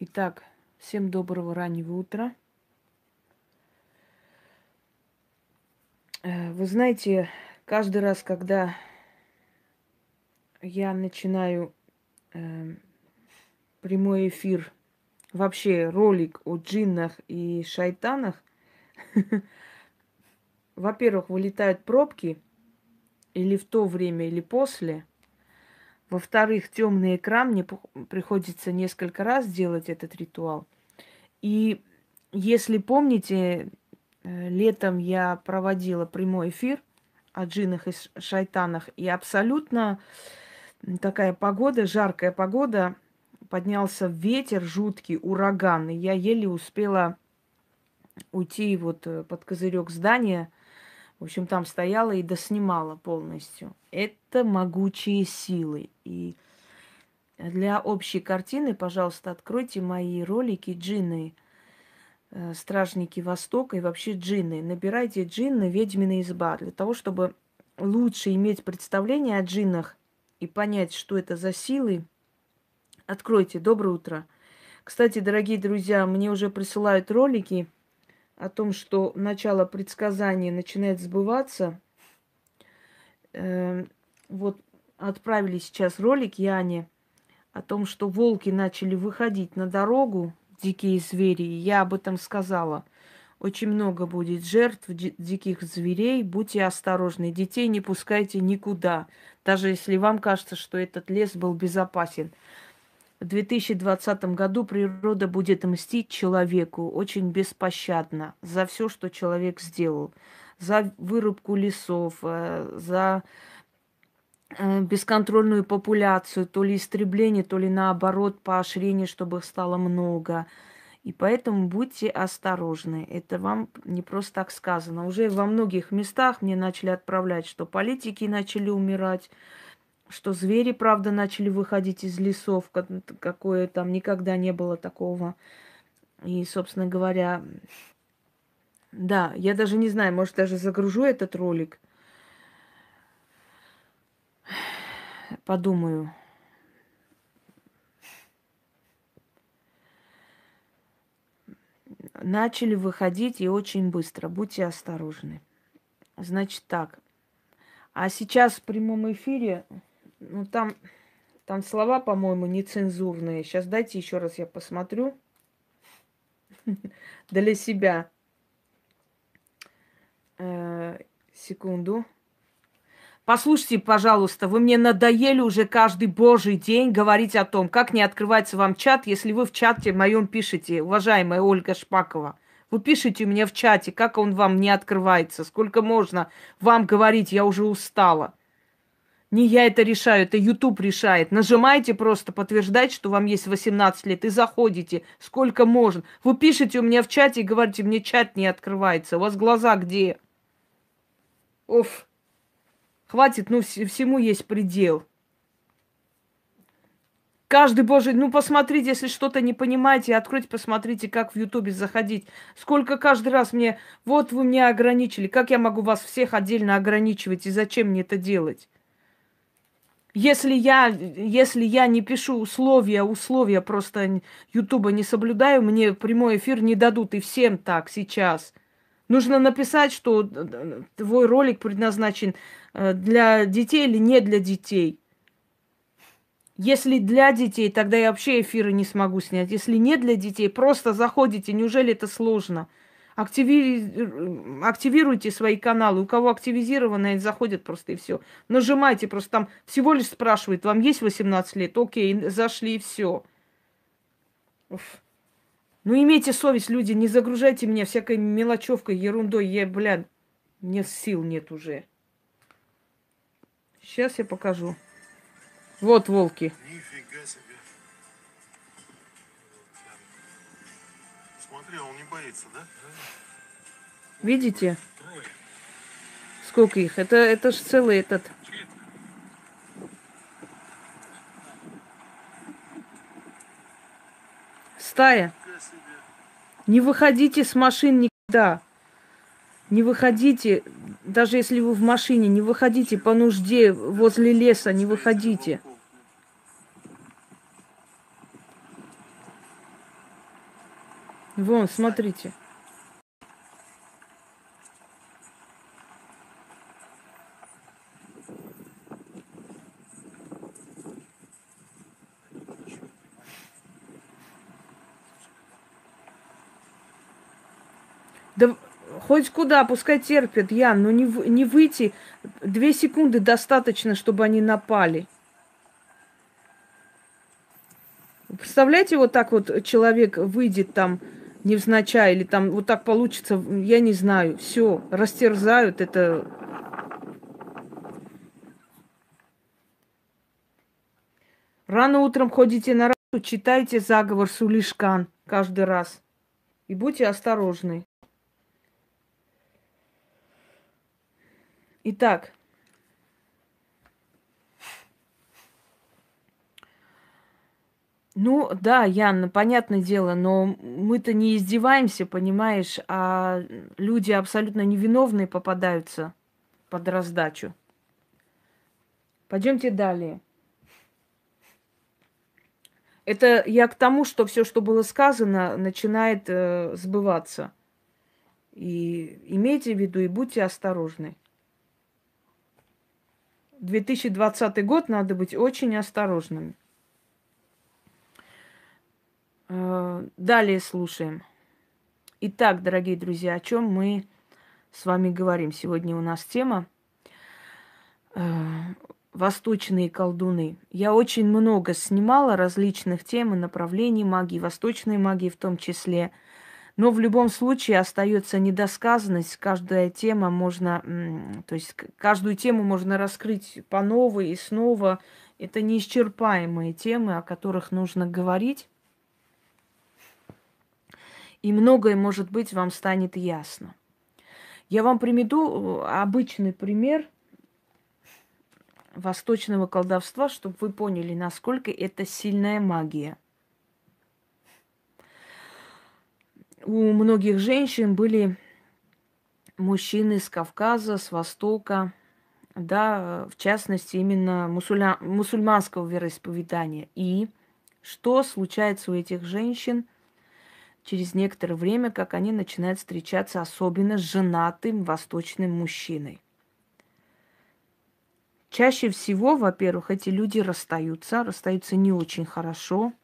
Итак, всем доброго раннего утра. Э, вы знаете, каждый раз, когда я начинаю э, прямой эфир, вообще ролик о джиннах и шайтанах, во-первых, вылетают пробки, или в то время, или после, во-вторых, темный экран, мне приходится несколько раз делать этот ритуал. И если помните, э, летом я проводила прямой эфир о джинах и шайтанах, и абсолютно такая погода, жаркая погода, поднялся ветер жуткий, ураган, и я еле успела уйти вот э, под козырек здания, в общем, там стояла и доснимала полностью. Это могучие силы. И для общей картины, пожалуйста, откройте мои ролики джинны, э, стражники Востока и вообще джинны. Набирайте джинны «Ведьмина изба» для того, чтобы лучше иметь представление о джиннах и понять, что это за силы. Откройте. Доброе утро. Кстати, дорогие друзья, мне уже присылают ролики – о том, что начало предсказания начинает сбываться. Э, вот отправили сейчас ролик Яне о том, что волки начали выходить на дорогу, дикие звери. Я об этом сказала. Очень много будет жертв диких зверей. Будьте осторожны. Детей не пускайте никуда, даже если вам кажется, что этот лес был безопасен. В 2020 году природа будет мстить человеку очень беспощадно за все, что человек сделал. За вырубку лесов, э, за э, бесконтрольную популяцию, то ли истребление, то ли наоборот поощрение, чтобы их стало много. И поэтому будьте осторожны. Это вам не просто так сказано. Уже во многих местах мне начали отправлять, что политики начали умирать, что звери, правда, начали выходить из лесов, какое там никогда не было такого. И, собственно говоря, да, я даже не знаю, может, даже загружу этот ролик. Подумаю. Начали выходить и очень быстро. Будьте осторожны. Значит так. А сейчас в прямом эфире ну, там, там слова, по-моему, нецензурные. Сейчас дайте еще раз я посмотрю. Для себя. Э, секунду. Послушайте, пожалуйста, вы мне надоели уже каждый божий день говорить о том, как не открывается вам чат, если вы в чате моем пишете, уважаемая Ольга Шпакова. Вы пишете у меня в чате, как он вам не открывается, сколько можно вам говорить, я уже устала. Не я это решаю, это YouTube решает. Нажимайте просто подтверждать, что вам есть 18 лет, и заходите, сколько можно. Вы пишете у меня в чате и говорите, мне чат не открывается, у вас глаза где? Оф, хватит, ну всему есть предел. Каждый божий, ну посмотрите, если что-то не понимаете, откройте, посмотрите, как в Ютубе заходить. Сколько каждый раз мне, вот вы меня ограничили, как я могу вас всех отдельно ограничивать и зачем мне это делать? если я, если я не пишу условия, условия просто Ютуба не соблюдаю, мне прямой эфир не дадут, и всем так сейчас. Нужно написать, что твой ролик предназначен э, для детей или не для детей. Если для детей, тогда я вообще эфиры не смогу снять. Если не для детей, просто заходите. Неужели это сложно? активируйте, активируйте свои каналы. У кого активизированы, они заходят просто и все. Нажимайте просто там, всего лишь спрашивает вам есть 18 лет? Окей, зашли и все. Ну имейте совесть, люди, не загружайте меня всякой мелочевкой, ерундой. Я, бля, мне сил нет уже. Сейчас я покажу. Вот волки. Нифига себе. боится, да? Видите? Сколько их? Это, это ж целый этот... Стая. Не выходите с машин никогда. Не выходите, даже если вы в машине, не выходите по нужде возле леса, не выходите. Вон, смотрите. Да хоть куда, пускай терпят, Ян, но не, не выйти. Две секунды достаточно, чтобы они напали. Представляете, вот так вот человек выйдет там невзначай, или там вот так получится, я не знаю, все, растерзают это. Рано утром ходите на работу, читайте заговор Сулишкан каждый раз. И будьте осторожны. Итак, Ну да, Ян, ну, понятное дело, но мы-то не издеваемся, понимаешь, а люди абсолютно невиновные попадаются под раздачу. Пойдемте далее. Это я к тому, что все, что было сказано, начинает э, сбываться. И имейте в виду и будьте осторожны. 2020 год надо быть очень осторожными. Далее слушаем. Итак, дорогие друзья, о чем мы с вами говорим? Сегодня у нас тема э, восточные колдуны. Я очень много снимала различных тем и направлений магии, восточной магии в том числе. Но в любом случае остается недосказанность. Каждая тема можно, то есть каждую тему можно раскрыть по новой и снова. Это неисчерпаемые темы, о которых нужно говорить и многое, может быть, вам станет ясно. Я вам приведу э, обычный пример восточного колдовства, чтобы вы поняли, насколько это сильная магия. У многих женщин были мужчины с Кавказа, с Востока, да, в частности, именно мусульман, мусульманского вероисповедания. И что случается у этих женщин – через некоторое время, как они начинают встречаться особенно с женатым восточным мужчиной. Чаще всего, во-первых, эти люди расстаются, расстаются не очень хорошо,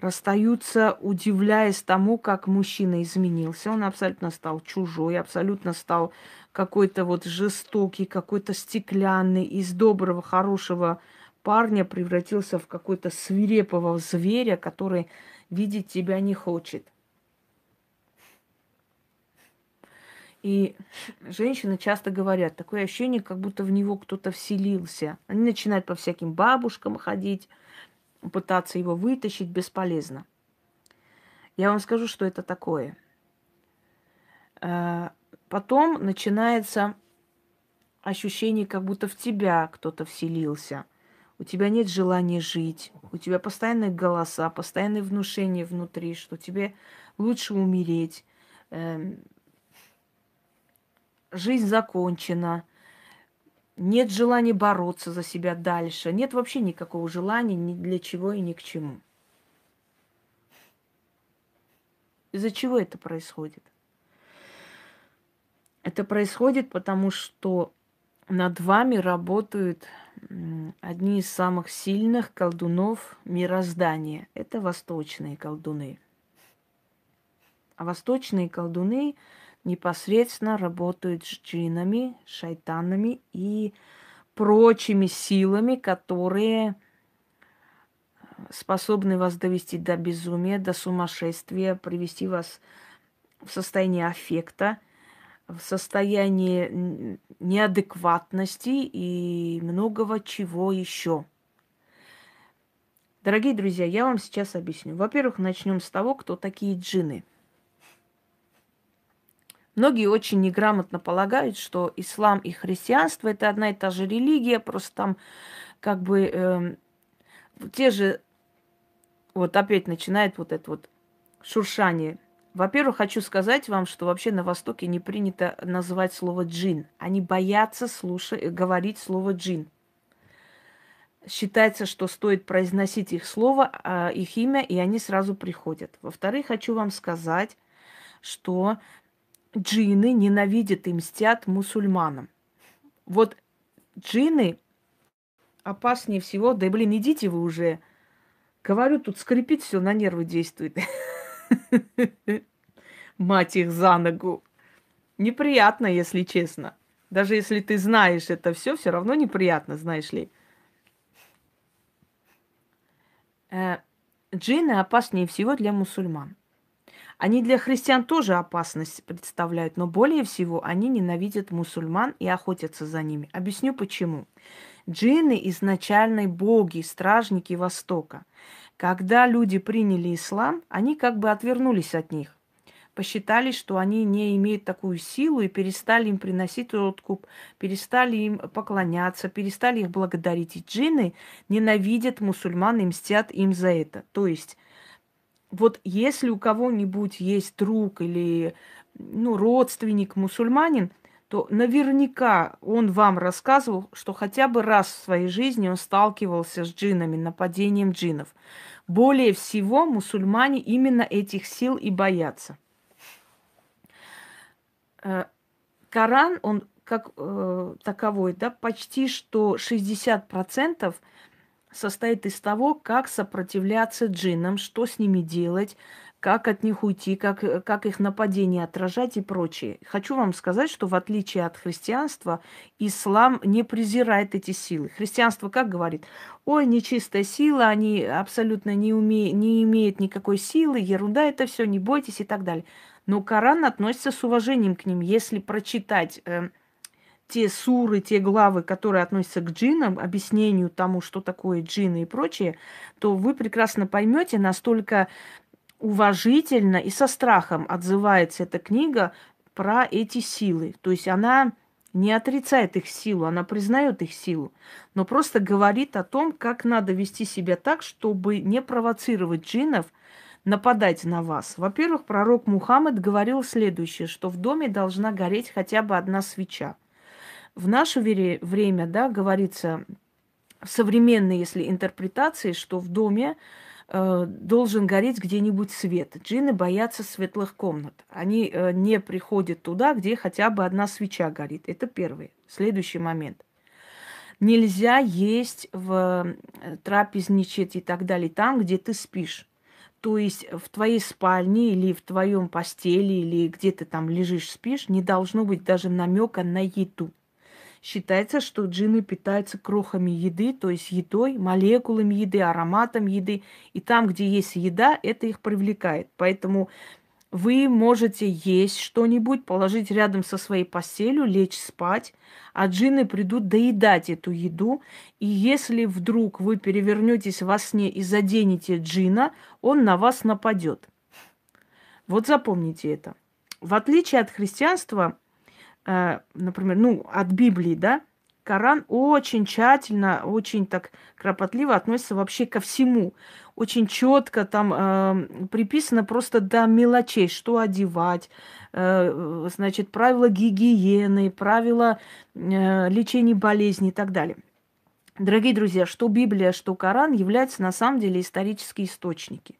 расстаются, удивляясь тому, как мужчина изменился. Он абсолютно стал чужой, абсолютно стал какой-то вот жестокий, какой-то стеклянный, из доброго, хорошего парня превратился в какой-то свирепого зверя, который видеть тебя не хочет. И женщины часто говорят, такое ощущение, как будто в него кто-то вселился. Они начинают по всяким бабушкам ходить, пытаться его вытащить бесполезно. Я вам скажу, что это такое. Э, потом начинается ощущение, как будто в тебя кто-то вселился. У тебя нет желания жить, у тебя постоянные голоса, постоянные внушения внутри, что тебе лучше умереть, эм, жизнь закончена, нет желания бороться за себя дальше, нет вообще никакого желания ни для чего и ни к чему. Из-за чего это происходит? Это происходит потому, что над вами работают одни из самых сильных колдунов мироздания. Это восточные колдуны. А восточные колдуны непосредственно работают с джинами, шайтанами и прочими силами, которые э, способны вас довести до безумия, до сумасшествия, привести вас в состояние аффекта, в состояние неадекватности и многого чего еще. Дорогие друзья, я вам сейчас объясню. Во-первых, начнем с того, кто такие джины – Многие очень неграмотно полагают, что ислам и христианство это одна и та же религия, просто там как бы э, те же, вот опять начинает вот это вот шуршание. Во-первых, хочу сказать вам, что вообще на Востоке не принято называть слово джин. Они боятся слушать, э, говорить слово джин. Считается, что стоит произносить их слово, а, их имя, и они сразу приходят. Во-вторых, хочу вам сказать, что джины ненавидят и мстят мусульманам. Вот джины опаснее всего. Да, блин, идите вы уже. Говорю, тут скрипит все, на нервы действует. Мать их за ногу. Неприятно, если честно. Даже если ты знаешь это все, все равно неприятно, знаешь ли. Э, джины опаснее всего для мусульман. Они для христиан тоже опасность представляют, но более всего они ненавидят мусульман и охотятся за ними. Объясню почему. Джинны изначальные боги, стражники Востока. Когда люди приняли ислам, они как бы отвернулись от них посчитали, что они не имеют такую силу и перестали им приносить откуп, перестали им поклоняться, перестали их благодарить. И джинны ненавидят мусульман и мстят им за это. То есть вот если у кого-нибудь есть друг или ну, родственник мусульманин, то наверняка он вам рассказывал, что хотя бы раз в своей жизни он сталкивался с джинами, нападением джинов. Более всего мусульмане именно этих сил и боятся. Э, Коран, он как э, таковой, да, почти что 60% состоит из того, как сопротивляться джиннам, что с ними делать, как от них уйти, как, как их нападение отражать и прочее. Хочу вам сказать, что в отличие от христианства, ислам не презирает эти силы. Христианство как говорит? Ой, нечистая сила, они абсолютно не, уме... не имеют никакой силы, ерунда это все, не бойтесь и так далее. Но Коран относится с уважением к ним. Если прочитать... Э, те суры, те главы, которые относятся к джинам, объяснению тому, что такое джины и прочее, то вы прекрасно поймете, настолько уважительно и со страхом отзывается эта книга про эти силы. То есть она не отрицает их силу, она признает их силу, но просто говорит о том, как надо вести себя так, чтобы не провоцировать джинов нападать на вас. Во-первых, пророк Мухаммед говорил следующее, что в доме должна гореть хотя бы одна свеча. В наше время, да, говорится, в современной, если интерпретации, что в доме э, должен гореть где-нибудь свет. Джины боятся светлых комнат. Они э, не приходят туда, где хотя бы одна свеча горит. Это первый. Следующий момент. Нельзя есть в э, трапезничать и так далее там, где ты спишь. То есть в твоей спальне или в твоем постели или где ты там лежишь, спишь, не должно быть даже намека на еду. Считается, что джины питаются крохами еды, то есть едой, молекулами еды, ароматом еды. И там, где есть еда, это их привлекает. Поэтому вы можете есть что-нибудь, положить рядом со своей постелью, лечь спать, а джины придут доедать эту еду. И если вдруг вы перевернетесь во сне и заденете джина, он на вас нападет. Вот запомните это. В отличие от христианства, Э, например, ну, от Библии, да, Коран очень тщательно, очень так кропотливо относится вообще ко всему. Очень четко там э, приписано просто до мелочей, что одевать, э, значит, правила гигиены, правила э, лечения болезней и так далее. Дорогие друзья, что Библия, что Коран являются на самом деле исторические источники.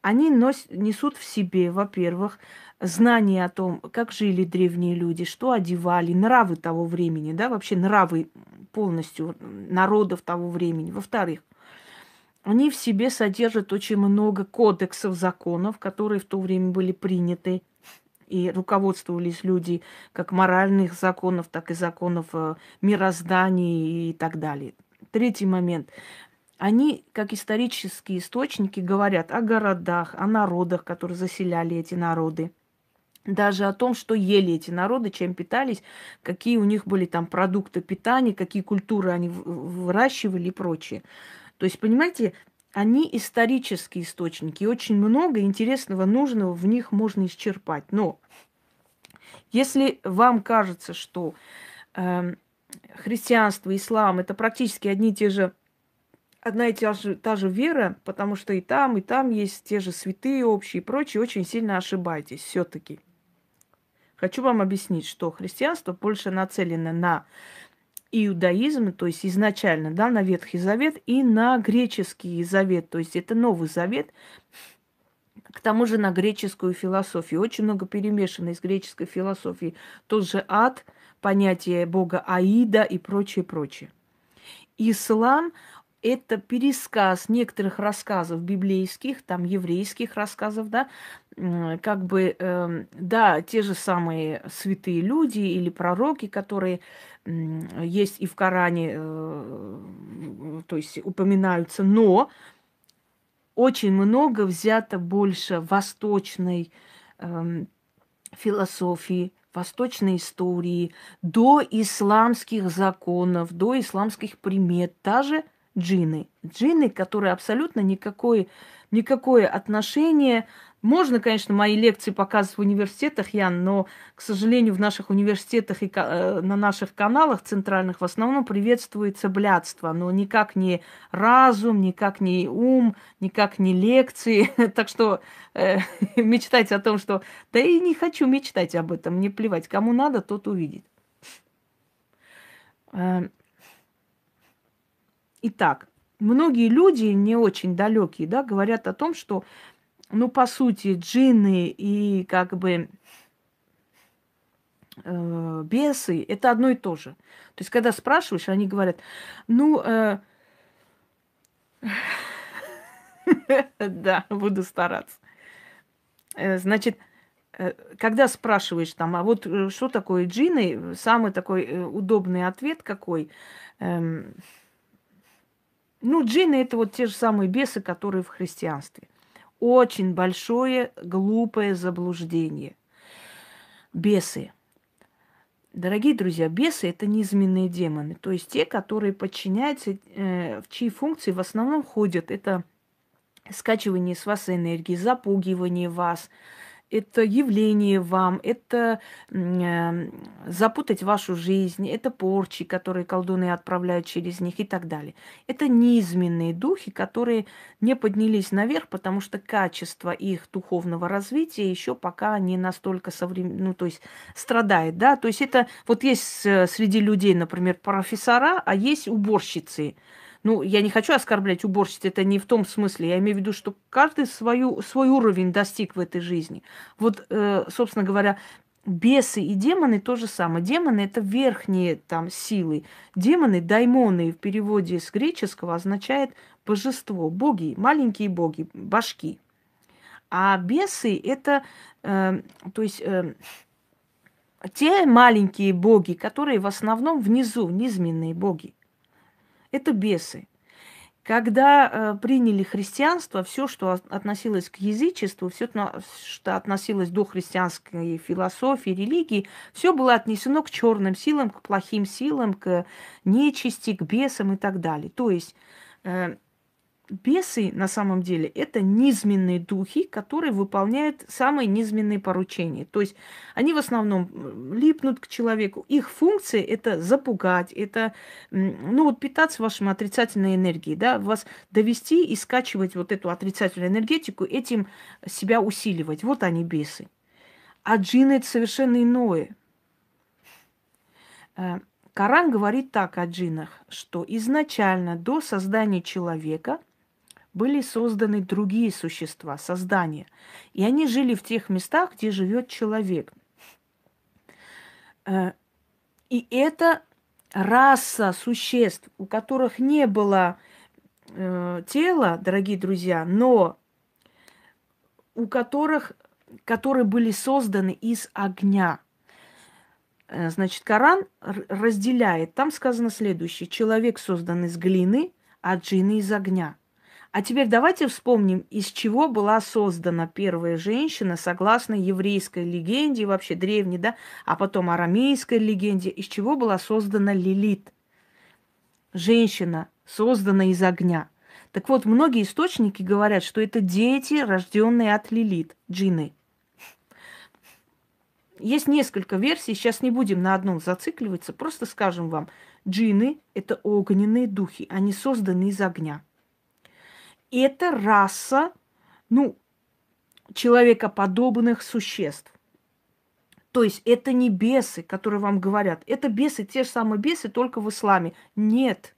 Они нос- несут в себе, во-первых, э, Знания о том, как жили древние люди, что одевали, нравы того времени, да, вообще нравы полностью народов того времени. Во-вторых, они в себе содержат очень много кодексов, законов, которые в то время были приняты и руководствовались люди как моральных законов, так и законов э, мироздания и так далее. Третий момент. Они, как исторические источники, говорят о городах, о народах, которые заселяли эти народы – даже о том, что ели эти народы, чем питались, какие у них были там продукты питания, какие культуры они выращивали и прочее. То есть, понимаете, они исторические источники, и очень много интересного, нужного в них можно исчерпать. Но если вам кажется, что э, христианство, ислам это практически одни и те же одна и та же, та же вера, потому что и там, и там есть те же святые общие и прочее, очень сильно ошибаетесь все-таки. Хочу вам объяснить, что христианство больше нацелено на иудаизм, то есть изначально, да, на Ветхий Завет и на греческий завет, то есть это Новый Завет, к тому же на греческую философию. Очень много перемешано из греческой философии. Тот же ад, понятие бога Аида и прочее, прочее. Ислам, это пересказ некоторых рассказов библейских, там еврейских рассказов, да, как бы, эм, да, те же самые святые люди или пророки, которые есть и в Коране, э, то есть упоминаются, но очень много взято больше восточной эм, философии, восточной истории, до исламских законов, до исламских примет, даже – джины. Джины, которые абсолютно никакое, никакое отношение... Можно, конечно, мои лекции показывать в университетах, Ян, но, к сожалению, в наших университетах и э, на наших каналах центральных в основном приветствуется блядство, но никак не разум, никак не ум, никак не лекции. Так что э, мечтать о том, что... Да и не хочу мечтать об этом, мне плевать. Кому надо, тот увидит. Э, Итак, многие люди, не очень далекие, да, говорят о том, что, ну, по сути, джинны и как бы э, бесы – это одно и то же. То есть, когда спрашиваешь, они говорят, ну, э, да, буду стараться. Э, значит, э, когда спрашиваешь там, а вот что такое джины, самый такой удобный ответ какой эм, – ну, джинны – это вот те же самые бесы, которые в христианстве. Очень большое, глупое заблуждение. Бесы. Дорогие друзья, бесы – это низменные демоны, то есть те, которые подчиняются, э, в чьи функции в основном ходят. Это скачивание с вас энергии, запугивание вас – это явление вам, это э, запутать вашу жизнь, это порчи, которые колдуны отправляют через них и так далее. Это низменные духи, которые не поднялись наверх, потому что качество их духовного развития еще пока не настолько современ... ну, то есть страдает, да, то есть это вот есть э, среди людей, например, профессора, а есть уборщицы – ну, я не хочу оскорблять уборщиц, это не в том смысле. Я имею в виду, что каждый свою, свой уровень достиг в этой жизни. Вот, э, собственно говоря, бесы и демоны то же самое. Демоны это верхние там силы. Демоны, даймоны в переводе с греческого означает божество, боги, маленькие боги, башки. А бесы это, э, то есть э, те маленькие боги, которые в основном внизу, низменные боги. Это бесы. Когда э, приняли христианство, все, что относилось к язычеству, все, что относилось до христианской философии, религии, все было отнесено к черным силам, к плохим силам, к нечисти, к бесам и так далее. То есть э, бесы на самом деле это низменные духи, которые выполняют самые низменные поручения. То есть они в основном липнут к человеку. Их функция это запугать, это ну вот питаться вашим отрицательной энергией, да, вас довести и скачивать вот эту отрицательную энергетику, этим себя усиливать. Вот они бесы. А джинны это совершенно иное. Э, Коран говорит так о джинах, что изначально до создания человека были созданы другие существа, создания. И они жили в тех местах, где живет человек. Э, и это раса существ, у которых не было э, тела, дорогие друзья, но у которых, которые были созданы из огня. Э, значит, Коран разделяет. Там сказано следующее. Человек создан из глины, а джинны из огня – а теперь давайте вспомним, из чего была создана первая женщина, согласно еврейской легенде, вообще древней, да, а потом арамейской легенде, из чего была создана Лилит. Женщина, создана из огня. Так вот, многие источники говорят, что это дети, рожденные от Лилит, джины. Есть несколько версий, сейчас не будем на одном зацикливаться, просто скажем вам, джины – это огненные духи, они созданы из огня – это раса, ну, человекоподобных существ. То есть это не бесы, которые вам говорят. Это бесы, те же самые бесы, только в исламе. Нет,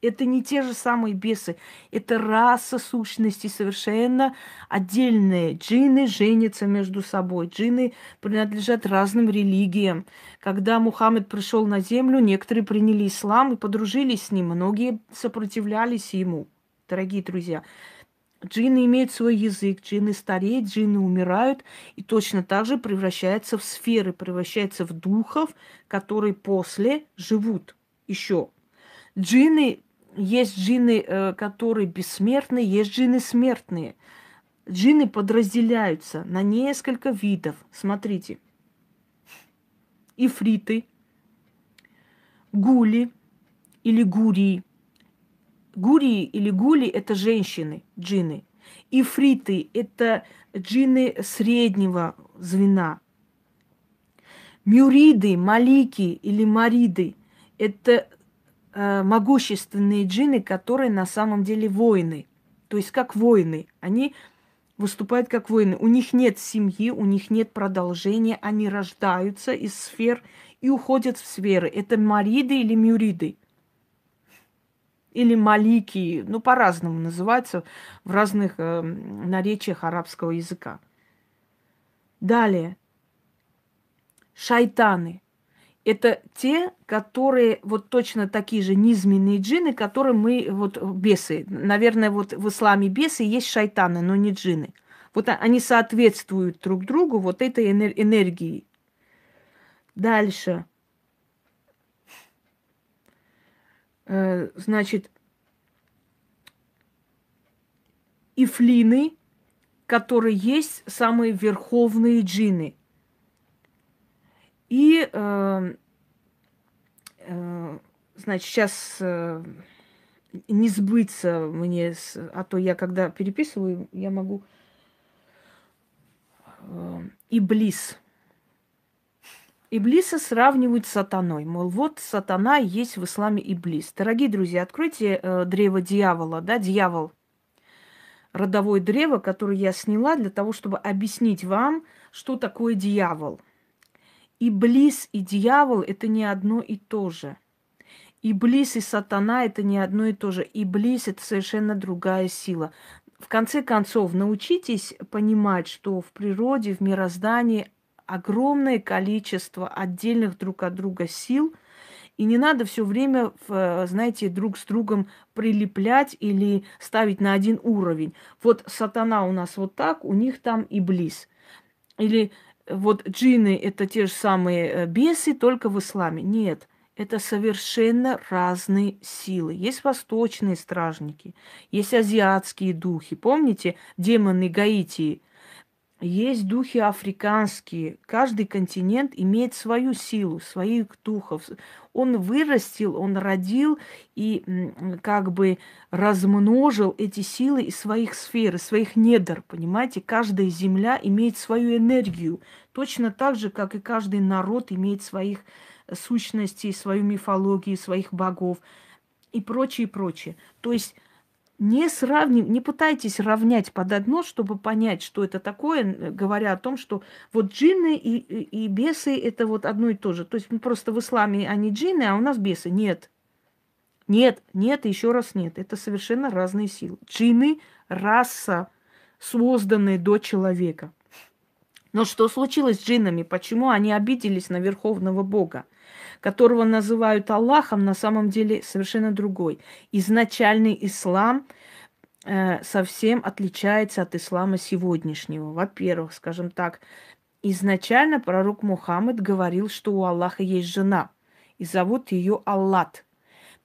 это не те же самые бесы. Это раса сущностей совершенно отдельные. Джины женятся между собой. джины принадлежат разным религиям. Когда Мухаммед пришел на землю, некоторые приняли ислам и подружились с ним. Многие сопротивлялись ему дорогие друзья. Джинны имеют свой язык, джинны стареют, джинны умирают и точно так же превращаются в сферы, превращаются в духов, которые после живут еще. Джинны, есть джинны, э, которые бессмертны, есть джинны смертные. Джинны подразделяются на несколько видов. Смотрите. Ифриты, гули или гурии – гурии или гули – это женщины, джины. Ифриты – это джины среднего звена. Мюриды, малики или мариды – это э, могущественные джины, которые на самом деле воины. То есть как воины. Они выступают как воины. У них нет семьи, у них нет продолжения, они рождаются из сфер и уходят в сферы. Это мариды или мюриды или малики, ну, по-разному называются в разных э, наречиях арабского языка. Далее. Шайтаны. Это те, которые вот точно такие же низменные джины, которые мы, вот бесы. Наверное, вот в исламе бесы есть шайтаны, но не джины. Вот а, они соответствуют друг другу вот этой энергии. Дальше. Э, значит, ифлины, которые есть самые верховные джины. И, э, э, значит, сейчас э, не сбыться мне, с, а то я когда переписываю, я могу... Э, близ Иблиса сравнивают с сатаной. Мол, вот сатана есть в исламе Иблис. Дорогие друзья, откройте э, древо дьявола, да, дьявол. Родовое древо, которое я сняла для того, чтобы объяснить вам, что такое дьявол. Иблис и дьявол – это не одно и то же. Иблис и сатана – это не одно и то же. Иблис – это совершенно другая сила. В конце концов, научитесь понимать, что в природе, в мироздании огромное количество отдельных друг от друга сил, и не надо все время, э, знаете, друг с другом прилеплять или ставить на один уровень. Вот сатана у нас вот так, у них там и близ. Или э, вот Джины это те же самые э, бесы, только в исламе. Нет, это совершенно разные силы. Есть восточные стражники, есть азиатские духи. Помните демоны Гаити – есть духи африканские. Каждый континент имеет свою силу, своих духов. Он вырастил, он родил и как бы размножил эти силы из своих сфер, из своих недр. Понимаете, каждая земля имеет свою энергию. Точно так же, как и каждый народ имеет своих э, сущностей, свою мифологию, своих богов и прочее, прочее. То есть не сравнив, не пытайтесь равнять под одно, чтобы понять, что это такое, говоря о том, что вот джинны и, и, и бесы это вот одно и то же. То есть мы просто в исламе они а джинны, а у нас бесы. Нет. Нет, нет, еще раз нет. Это совершенно разные силы. Джинны – раса, созданная до человека – но что случилось с джиннами? Почему они обиделись на Верховного Бога, которого называют Аллахом, на самом деле совершенно другой? Изначальный ислам э, совсем отличается от ислама сегодняшнего. Во-первых, скажем так, изначально пророк Мухаммед говорил, что у Аллаха есть жена, и зовут ее Аллат.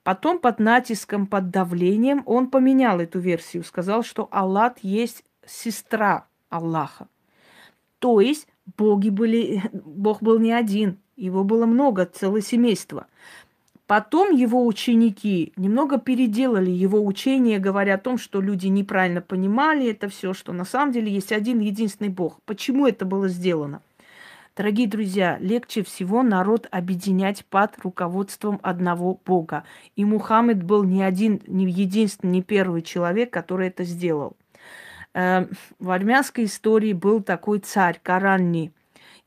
Потом под натиском, под давлением он поменял эту версию, сказал, что Аллат есть сестра Аллаха. То есть боги были, бог был не один, его было много, целое семейство. Потом его ученики немного переделали его учение, говоря о том, что люди неправильно понимали это все, что на самом деле есть один единственный Бог. Почему это было сделано? Дорогие друзья, легче всего народ объединять под руководством одного Бога. И Мухаммед был не один, не единственный, не первый человек, который это сделал. Эм, в армянской истории был такой царь Каранни.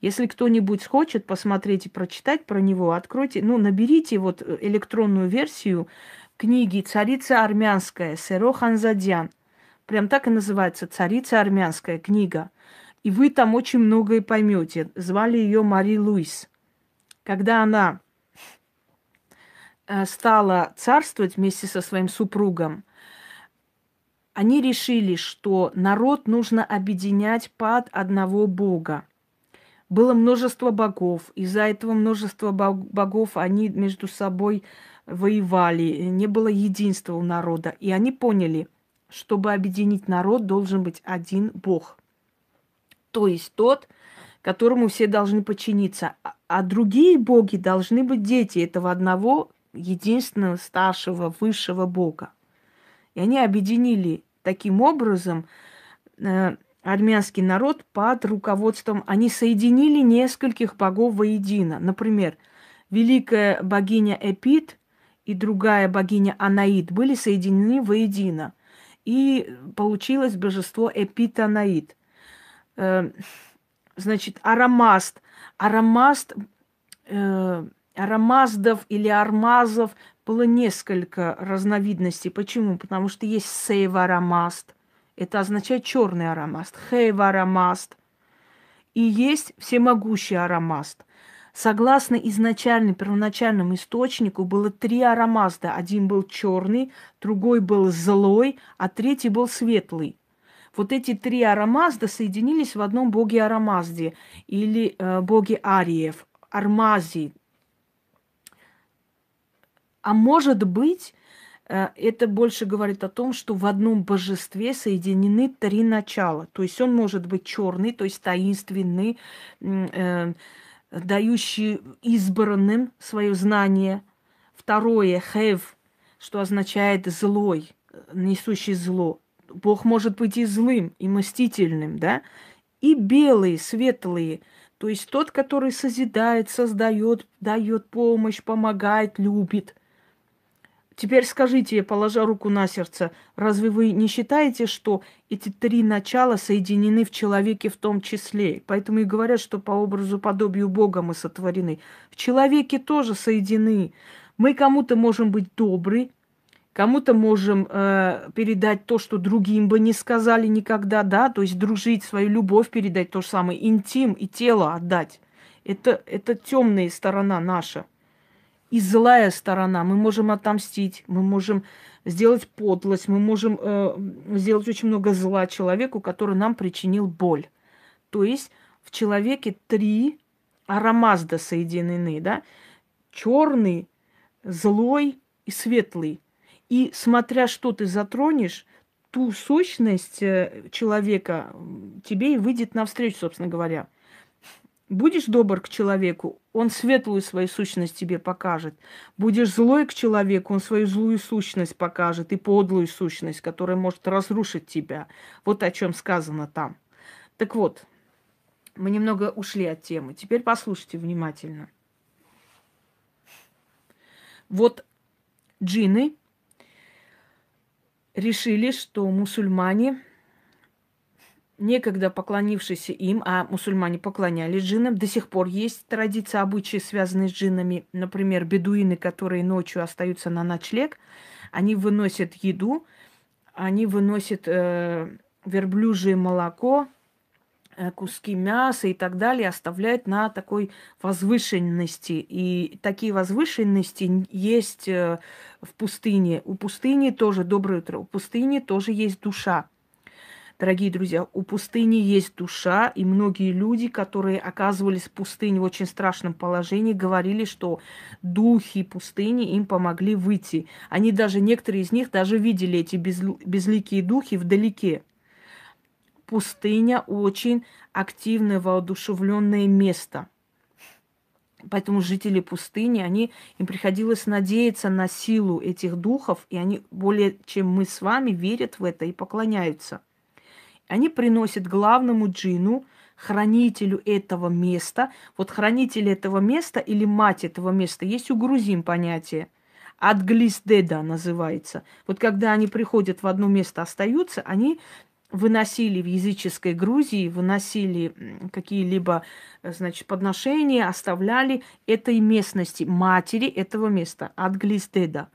Если кто-нибудь хочет посмотреть и прочитать про него, откройте, ну, наберите вот э, электронную версию книги «Царица армянская» Серо Ханзадьян. Прям так и называется «Царица армянская» книга. И вы там очень многое поймете. Звали ее Мари Луис. Когда она э, стала царствовать вместе со своим супругом, они решили, что народ нужно объединять под одного Бога. Было множество богов, из-за этого множества богов они между собой воевали, не было единства у народа. И они поняли, чтобы объединить народ, должен быть один Бог. То есть тот, которому все должны подчиниться. А, а другие боги должны быть дети этого одного, единственного, старшего, высшего Бога. И они объединили таким образом э, армянский народ под руководством, они соединили нескольких богов воедино. Например, великая богиня Эпит и другая богиня Анаид были соединены воедино. И получилось божество Эпит-Анаид. Э, значит, Арамаст. Арамаст э, Арамаздов или Армазов было несколько разновидностей. Почему? Потому что есть сейварамаст, это означает черный арамаст, хейварамаст, и есть всемогущий арамаст. Согласно изначальному первоначальному источнику, было три аромазда: Один был черный, другой был злой, а третий был светлый. Вот эти три аромазда соединились в одном боге аромазде или э, боге Ариев, Армази, а может быть, э, это больше говорит о том, что в одном божестве соединены три начала. То есть он может быть черный, то есть таинственный, э, дающий избранным свое знание. Второе, хев, что означает злой, несущий зло. Бог может быть и злым, и мстительным, да? И белые, светлые, то есть тот, который созидает, создает, дает помощь, помогает, любит – Теперь скажите, положа руку на сердце, разве вы не считаете, что эти три начала соединены в человеке в том числе? Поэтому и говорят, что по образу подобию Бога мы сотворены. В человеке тоже соединены. Мы кому-то можем быть добры, кому-то можем э, передать то, что другим бы не сказали никогда, да, то есть дружить, свою любовь передать, то же самое, интим и тело отдать. Это, это темная сторона наша и злая сторона. Мы можем отомстить, мы можем сделать подлость, мы можем э, сделать очень много зла человеку, который нам причинил боль. То есть в человеке три аромазда соединены, да? Черный, злой и светлый. И смотря что ты затронешь, ту сущность э, человека тебе и выйдет навстречу, собственно говоря. Будешь добр к человеку, он светлую свою сущность тебе покажет. Будешь злой к человеку, он свою злую сущность покажет и подлую сущность, которая может разрушить тебя. Вот о чем сказано там. Так вот, мы немного ушли от темы. Теперь послушайте внимательно. Вот джины решили, что мусульмане некогда поклонившиеся им, а мусульмане поклонялись джиннам, до сих пор есть традиции, обычаи, связанные с джиннами. Например, бедуины, которые ночью остаются на ночлег, они выносят еду, они выносят э, верблюжье молоко, э, куски мяса и так далее оставляют на такой возвышенности. И такие возвышенности есть э, в пустыне. У пустыни тоже доброе утро. У пустыни тоже есть душа. Дорогие друзья, у пустыни есть душа, и многие люди, которые оказывались в пустыне в очень страшном положении, говорили, что духи пустыни им помогли выйти. Они даже, некоторые из них даже видели эти безликие духи вдалеке. Пустыня очень активное, воодушевленное место. Поэтому жители пустыни, они, им приходилось надеяться на силу этих духов, и они более чем мы с вами верят в это и поклоняются. Они приносят главному джину, хранителю этого места. Вот хранитель этого места или мать этого места. Есть у грузин понятие. Адглисдеда называется. Вот когда они приходят в одно место, остаются, они выносили в языческой Грузии, выносили какие-либо, значит, подношения, оставляли этой местности, матери этого места, Адглисдеда.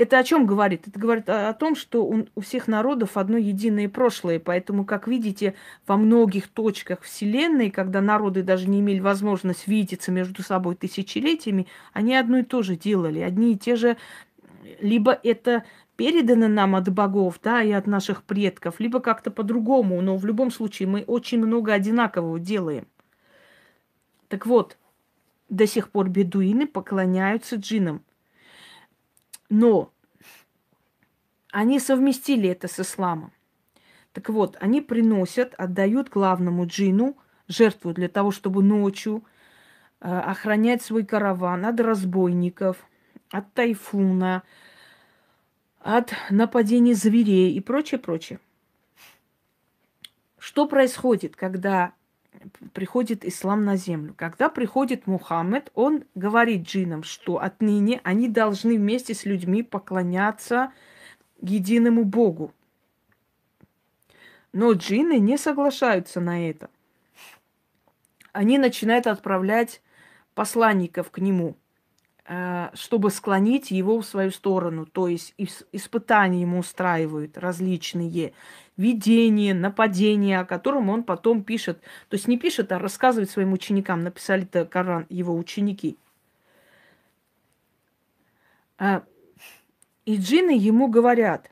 Это о чем говорит? Это говорит о, том, что у, у всех народов одно единое прошлое. Поэтому, как видите, во многих точках Вселенной, когда народы даже не имели возможность видеться между собой тысячелетиями, они одно и то же делали. Одни и те же либо это передано нам от богов, да, и от наших предков, либо как-то по-другому, но в любом случае мы очень много одинакового делаем. Так вот, до сих пор бедуины поклоняются джинам. Но они совместили это с исламом. Так вот, они приносят, отдают главному джину жертву для того, чтобы ночью э, охранять свой караван от разбойников, от тайфуна, от нападений зверей и прочее, прочее. Что происходит, когда приходит ислам на землю. Когда приходит Мухаммед, он говорит джинам, что отныне они должны вместе с людьми поклоняться единому Богу. Но джинны не соглашаются на это. Они начинают отправлять посланников к нему. Э, чтобы склонить его в свою сторону. То есть испытания ему устраивают различные видения, нападения, о котором он потом пишет. То есть не пишет, а рассказывает своим ученикам. Написали-то Коран его ученики. Э, и джинны ему говорят,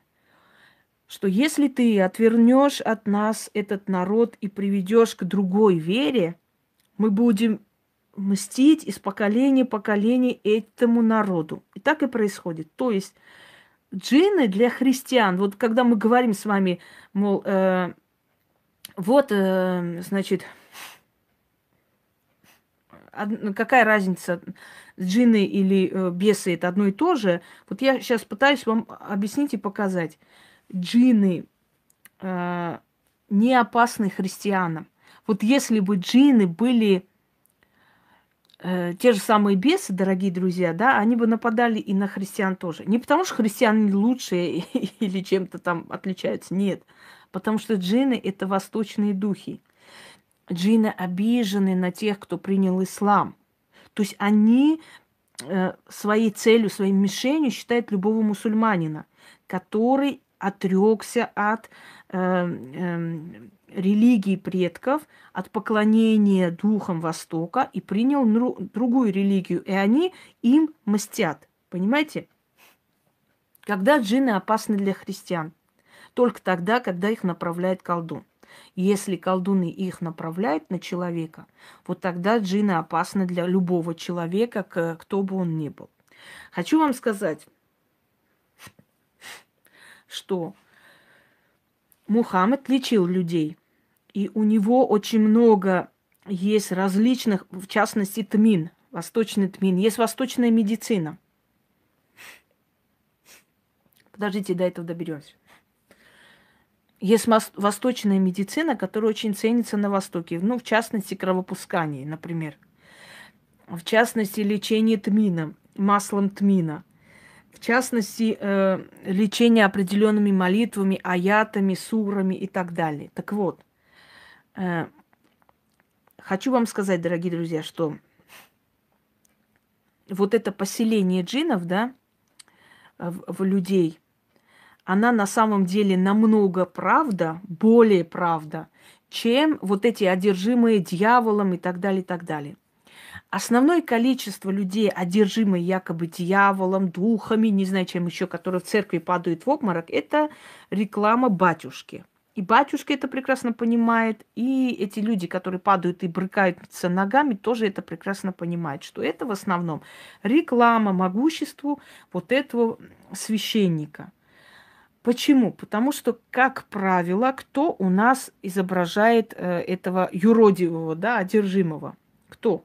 что если ты отвернешь от нас этот народ и приведешь к другой вере, мы будем мстить из поколения в поколение этому народу. И так и происходит. То есть джинны для христиан, вот когда мы говорим с вами, мол, э, вот, э, значит, ну, какая разница, джинны или э, бесы, это одно и то же. Вот я сейчас пытаюсь вам объяснить и показать. Джинны э, не опасны христианам. Вот если бы джинны были э, те же самые бесы, дорогие друзья, да, они бы нападали и на христиан тоже. Не потому что христиане лучшие или чем-то там отличаются, нет. Потому что джинны – это восточные духи. Джинны обижены на тех, кто принял ислам. То есть они э, своей целью, своей мишенью считают любого мусульманина, который отрекся от эм, эм, религии предков, от поклонения духам Востока и принял другую религию. И они им мстят. Понимаете? Когда джины опасны для христиан? Только тогда, когда их направляет колдун. Если колдуны их направляют на человека, вот тогда джины опасны для любого человека, кто бы он ни был. Хочу вам сказать, что Мухаммед лечил людей. И у него очень много есть различных, в частности, тмин, восточный тмин. Есть восточная медицина. Подождите, до этого доберемся. Есть восточная медицина, которая очень ценится на Востоке. Ну, в частности, кровопускание, например. В частности, лечение тмина, маслом тмина. В частности, э, лечение определенными молитвами, аятами, сурами и так далее. Так вот, э, хочу вам сказать, дорогие друзья, что вот это поселение джинов, да, в, в людей, она на самом деле намного правда, более правда, чем вот эти одержимые дьяволом и так далее, и так далее. Основное количество людей, одержимые якобы дьяволом, духами, не знаю чем еще, которые в церкви падают в обморок, это реклама батюшки. И батюшка это прекрасно понимает, и эти люди, которые падают и брыкаются ногами, тоже это прекрасно понимают, что это в основном реклама могуществу вот этого священника. Почему? Потому что, как правило, кто у нас изображает э, этого юродивого, да, одержимого? Кто?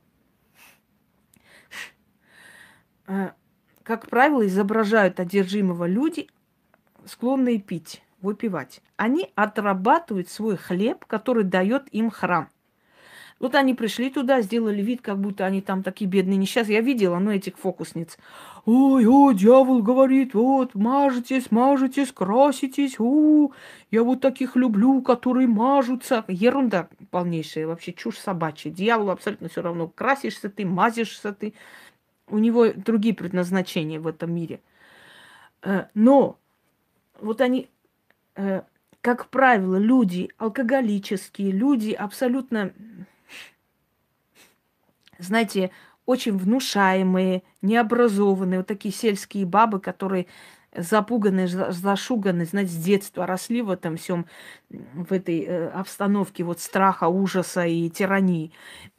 Э, как правило, изображают одержимого люди, склонные пить, выпивать. Они отрабатывают свой хлеб, который дает им храм. Вот они пришли туда, сделали вид, как будто они там такие бедные несчастные. Я видела, ну, этих фокусниц. Ой, о, дьявол говорит, вот, мажетесь, мажетесь, краситесь, у, я вот таких люблю, которые мажутся. Ерунда полнейшая, вообще чушь собачья. Дьяволу абсолютно все равно, красишься ты, мазишься ты. У него другие предназначения в этом мире. Э, но вот они, э, как правило, люди алкоголические, люди абсолютно, знаете, очень внушаемые, необразованные, вот такие сельские бабы, которые запуганные, зашуганные, знаете, с детства росли в этом всем, в этой э, обстановке вот страха, ужаса и тирании.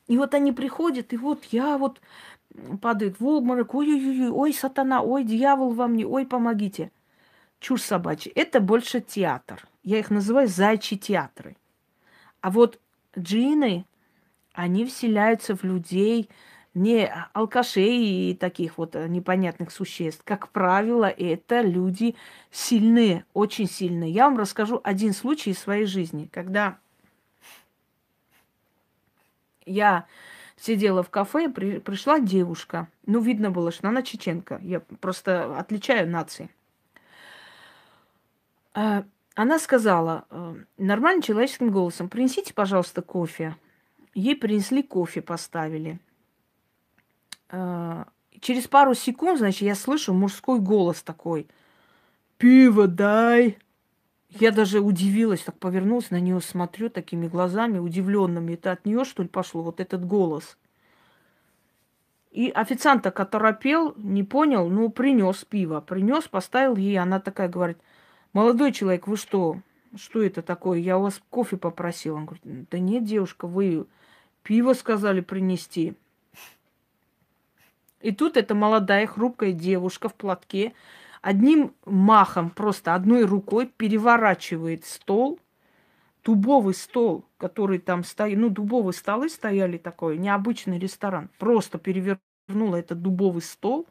И вот они приходят, и вот я вот падает в обморок, ой-ой-ой, ой, сатана, ой, дьявол во мне, ой, помогите. Чушь собачья. Это больше театр. Я их называю зайчи театры. А вот джины, они вселяются в людей, не алкашей и таких вот э, непонятных существ. Как правило, это люди сильные, очень сильные. Я вам расскажу один случай из своей жизни, когда я сидела в кафе, при, пришла девушка. Ну, видно было, что она чеченка. Я просто отличаю нации. А, она сказала э, нормальным человеческим голосом, принесите, пожалуйста, кофе. Ей принесли кофе, поставили. А, через пару секунд, значит, я слышу мужской голос такой. Пиво дай. Я даже удивилась, так повернулась, на нее смотрю такими глазами удивленными. Это от нее, что ли, пошло вот этот голос? И официанта, так оторопел, не понял, ну, принес пиво. Принес, поставил ей, она такая говорит, молодой человек, вы что, что это такое? Я у вас кофе попросил. Он говорит, да нет, девушка, вы пиво сказали принести. И тут эта молодая хрупкая девушка в платке одним махом, просто одной рукой переворачивает стол, дубовый стол, который там стоит, ну, дубовые столы стояли такой, необычный ресторан, просто перевернула этот дубовый стол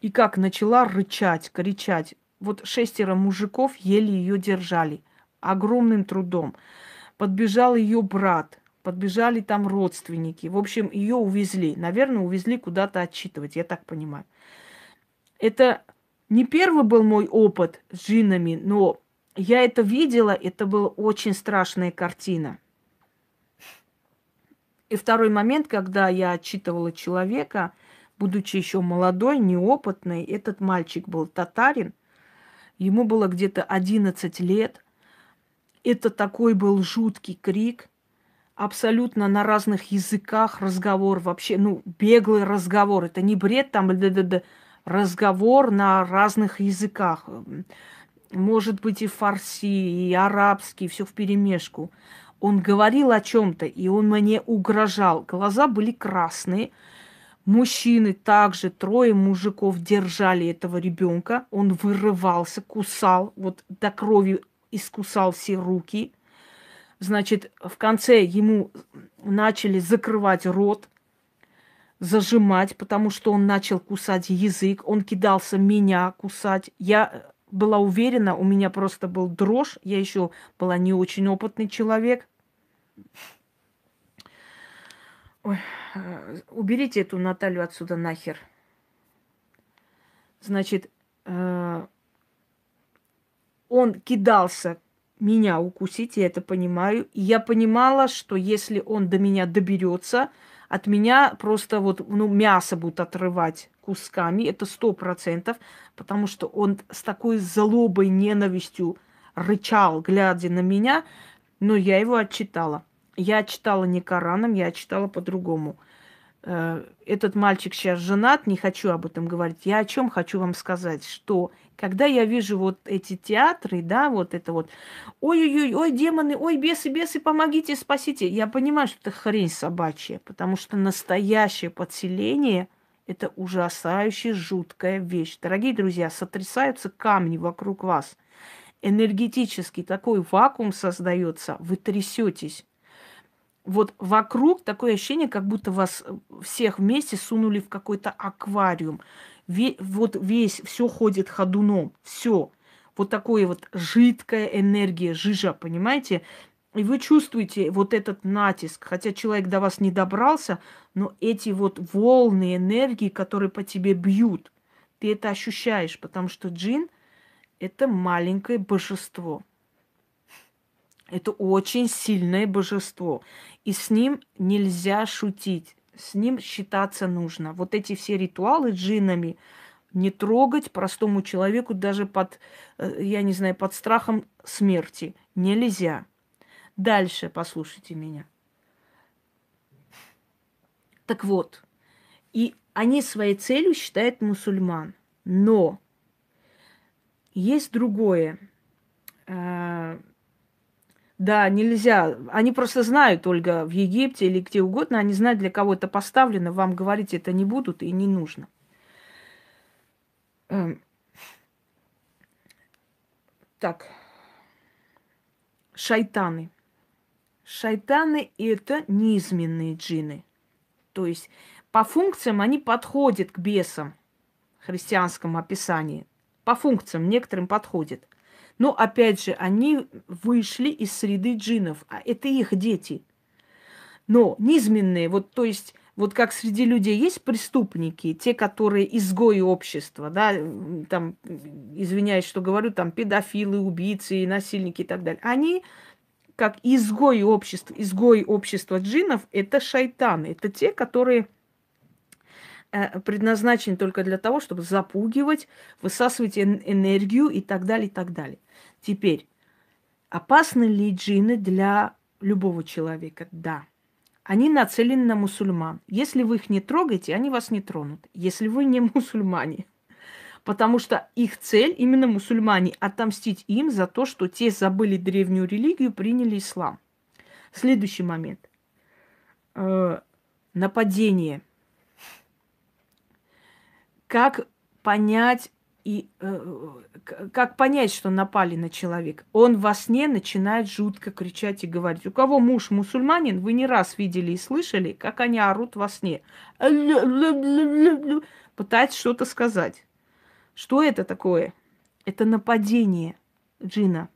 и как начала рычать, кричать. Вот шестеро мужиков еле ее держали огромным трудом. Подбежал ее брат, подбежали там родственники. В общем, ее увезли. Наверное, увезли куда-то отчитывать, я так понимаю. Это не первый был мой опыт с джиннами, но я это видела, это была очень страшная картина. И второй момент, когда я отчитывала человека, будучи еще молодой, неопытной, этот мальчик был татарин, ему было где-то 11 лет, это такой был жуткий крик, абсолютно на разных языках разговор вообще, ну, беглый разговор, это не бред там, да -да -да, разговор на разных языках. Может быть, и фарси, и арабский, все в перемешку. Он говорил о чем-то, и он мне угрожал. Глаза были красные. Мужчины также, трое мужиков держали этого ребенка. Он вырывался, кусал, вот до крови искусал все руки. Значит, в конце ему начали закрывать рот, зажимать, потому что он начал кусать язык, он кидался меня кусать. Я э, была уверена, у меня просто был дрожь, я еще была не очень опытный человек. Ой, э, уберите эту Наталью отсюда нахер. Значит, э, он кидался меня укусить, я это понимаю. И я понимала, что если он до меня доберется, от меня просто вот, ну, мясо будут отрывать кусками, это сто процентов, потому что он с такой злобой, ненавистью рычал, глядя на меня, но я его отчитала. Я отчитала не Кораном, я отчитала по-другому. Э, этот мальчик сейчас женат, не хочу об этом говорить. Я о чем хочу вам сказать, что когда я вижу вот эти театры, да, вот это вот, ой-ой-ой, ой, демоны, ой, бесы, бесы, помогите, спасите. Я понимаю, что это хрень собачья, потому что настоящее подселение – это ужасающая, жуткая вещь. Дорогие друзья, сотрясаются камни вокруг вас. энергетический такой вакуум создается, вы трясетесь вот вокруг такое ощущение, как будто вас э, всех вместе сунули в какой-то аквариум. Ве- вот весь, все ходит ходуном, все. Вот такое вот жидкая энергия, жижа, понимаете? И вы чувствуете вот этот натиск, хотя человек до вас не добрался, но эти вот волны энергии, которые по тебе бьют, ты это ощущаешь, потому что джин – это маленькое божество – это очень сильное божество. И с ним нельзя шутить. С ним считаться нужно. Вот эти все ритуалы джинами не трогать простому человеку даже под, э, я не знаю, под страхом смерти. Нельзя. Дальше послушайте меня. Так вот, и они своей целью считают мусульман. Но есть другое э, да, нельзя. Они просто знают, Ольга, в Египте или где угодно, они знают, для кого это поставлено, вам говорить это не будут и не нужно. Эм. Так, шайтаны. Шайтаны – это низменные джины. То есть по функциям они подходят к бесам в христианском описании. По функциям некоторым подходят – но опять же, они вышли из среды джинов, а это их дети. Но низменные, вот то есть вот как среди людей есть преступники, те, которые изгои общества, да, там, извиняюсь, что говорю, там педофилы, убийцы, насильники и так далее, они как изгои общества, изгои общества джинов, это шайтаны, это те, которые Э, предназначен только для того, чтобы запугивать, высасывать энергию и так далее, и так далее. Теперь, опасны ли джины для любого человека? Да. Они нацелены на мусульман. Если вы их не трогаете, они вас не тронут. Если вы не мусульмане. Потому что их цель именно мусульмане отомстить им за то, что те забыли древнюю религию, приняли ислам. Следующий момент. Э, нападение – как понять и э, как понять, что напали на человека? Он во сне начинает жутко кричать и говорить. У кого муж мусульманин, вы не раз видели и слышали, как они орут во сне. Пытаются что-то сказать. Что это такое? Это нападение джина.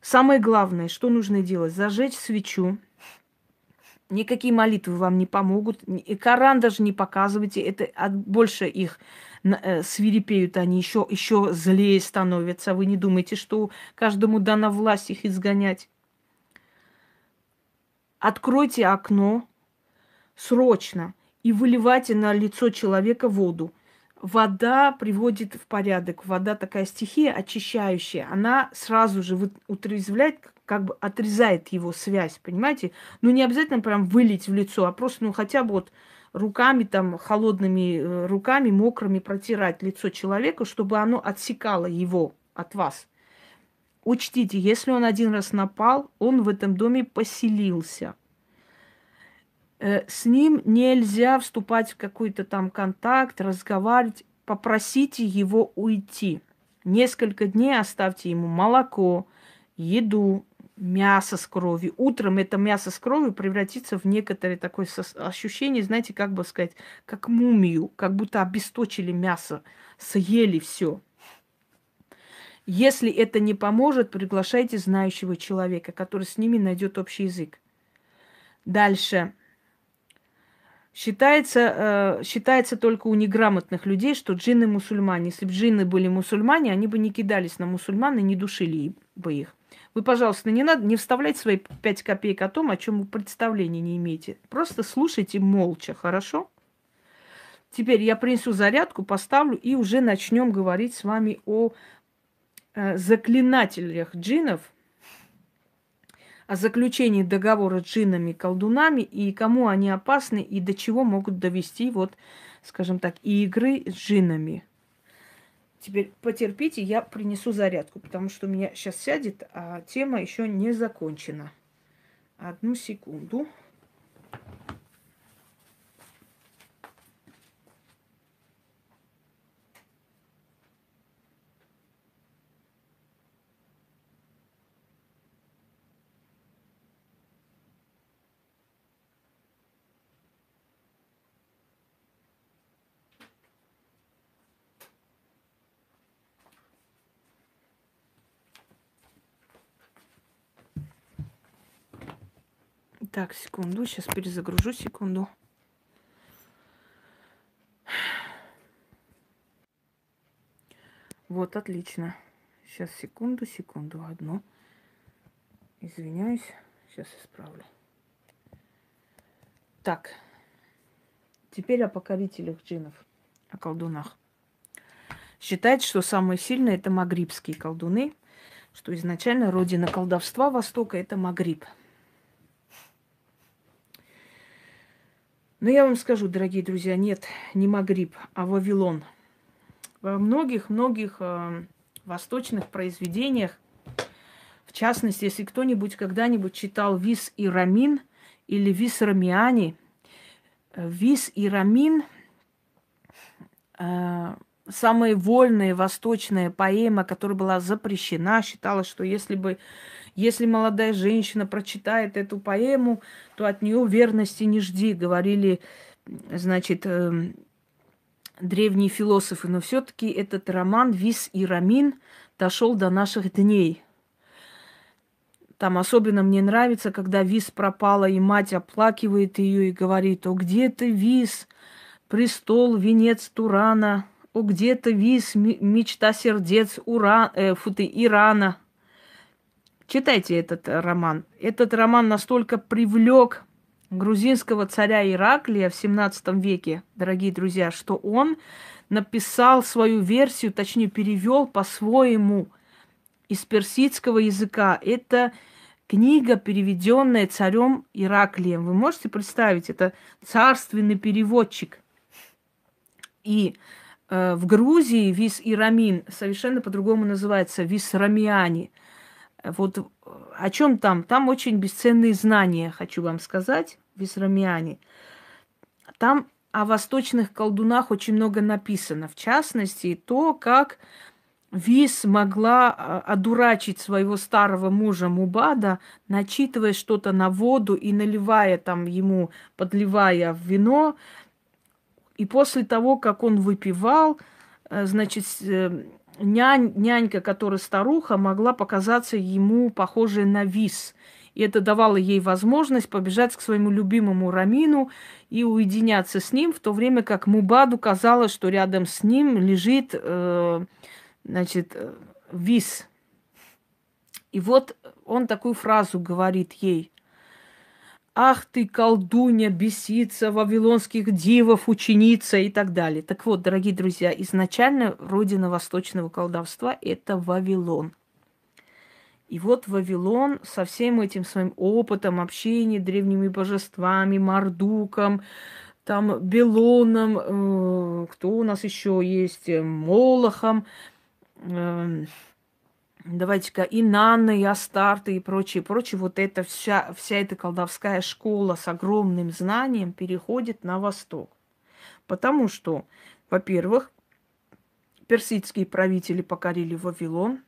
Самое главное, что нужно делать? Зажечь свечу, Никакие молитвы вам не помогут. И Коран даже не показывайте. Это от, больше их э, свирепеют они, еще, еще злее становятся. Вы не думайте, что каждому дана власть их изгонять. Откройте окно срочно и выливайте на лицо человека воду. Вода приводит в порядок. Вода такая стихия очищающая. Она сразу же утрезвляет как бы отрезает его связь, понимаете? Ну, не обязательно прям вылить в лицо, а просто, ну, хотя бы вот руками, там, холодными э, руками, мокрыми протирать лицо человека, чтобы оно отсекало его от вас. Учтите, если он один раз напал, он в этом доме поселился. Э, с ним нельзя вступать в какой-то там контакт, разговаривать. Попросите его уйти. Несколько дней оставьте ему молоко, еду, мясо с кровью. Утром это мясо с кровью превратится в некоторое такое ощущение, знаете, как бы сказать, как мумию, как будто обесточили мясо, съели все. Если это не поможет, приглашайте знающего человека, который с ними найдет общий язык. Дальше. Считается, э, считается только у неграмотных людей, что джинны мусульмане. Если бы джинны были мусульмане, они бы не кидались на мусульман и не душили бы их. Вы, пожалуйста, не надо, не вставлять свои пять копеек о том, о чем вы представления не имеете. Просто слушайте молча, хорошо? Теперь я принесу зарядку, поставлю и уже начнем говорить с вами о э, заклинателях джинов, о заключении договора с джинами колдунами, и кому они опасны, и до чего могут довести, вот, скажем так, игры с джинами – Теперь потерпите, я принесу зарядку, потому что у меня сейчас сядет, а тема еще не закончена. Одну секунду. Так, секунду, сейчас перезагружу секунду. Вот, отлично. Сейчас, секунду, секунду, одну. Извиняюсь, сейчас исправлю. Так, теперь о покорителях джинов, о колдунах. Считается, что самые сильные это магрибские колдуны, что изначально родина колдовства Востока это Магриб – Но ну, я вам скажу, дорогие друзья, нет, не Магриб, а Вавилон. Во многих-многих э, восточных произведениях, в частности, если кто-нибудь когда-нибудь читал Вис и Рамин или Вис Рамиани, э, Вис и Рамин э, самая вольная восточная поэма, которая была запрещена, считалось, что если бы если молодая женщина прочитает эту поэму, то от нее верности не жди, говорили, значит, эм, древние философы. Но все-таки этот роман Вис и Рамин дошел до наших дней. Там особенно мне нравится, когда Вис пропала, и мать оплакивает ее и говорит, о, где ты, Вис, престол, венец Турана, о, где-то вис, мечта сердец уран э, футы, Ирана. Читайте этот э, роман. Этот роман настолько привлек грузинского царя Ираклия в 17 веке, дорогие друзья, что он написал свою версию, точнее перевел по-своему из персидского языка. Это книга, переведенная царем Ираклием. Вы можете представить, это царственный переводчик. И Э, в Грузии вис Ирамин совершенно по-другому называется вис Рамиани. Вот э, о чем там? Там очень бесценные знания, хочу вам сказать, вис Рамиани. Там о восточных колдунах очень много написано. В частности, то, как Вис могла э, одурачить своего старого мужа Мубада, начитывая что-то на воду и наливая там ему, подливая в вино и после того, как он выпивал, э, значит, э, нянь, нянька, которая старуха, могла показаться ему похожей на вис. И это давало ей возможность побежать к своему любимому Рамину и уединяться с ним, в то время как Мубаду казалось, что рядом с ним лежит, э, значит, вис. И вот он такую фразу говорит ей. Ах ты, колдунья, беситься, вавилонских дивов, ученица и так далее. Так вот, дорогие друзья, изначально родина восточного колдовства – это Вавилон. И вот Вавилон со всем этим своим опытом общения, древними божествами, Мардуком, там Белоном, э, кто у нас еще есть, э, Молохом, э, давайте-ка и Нанна, и Астарта, и прочее, прочее. Вот эта вся, вся эта колдовская школа с огромным знанием переходит на восток. Потому что, во-первых, персидские правители покорили Вавилон.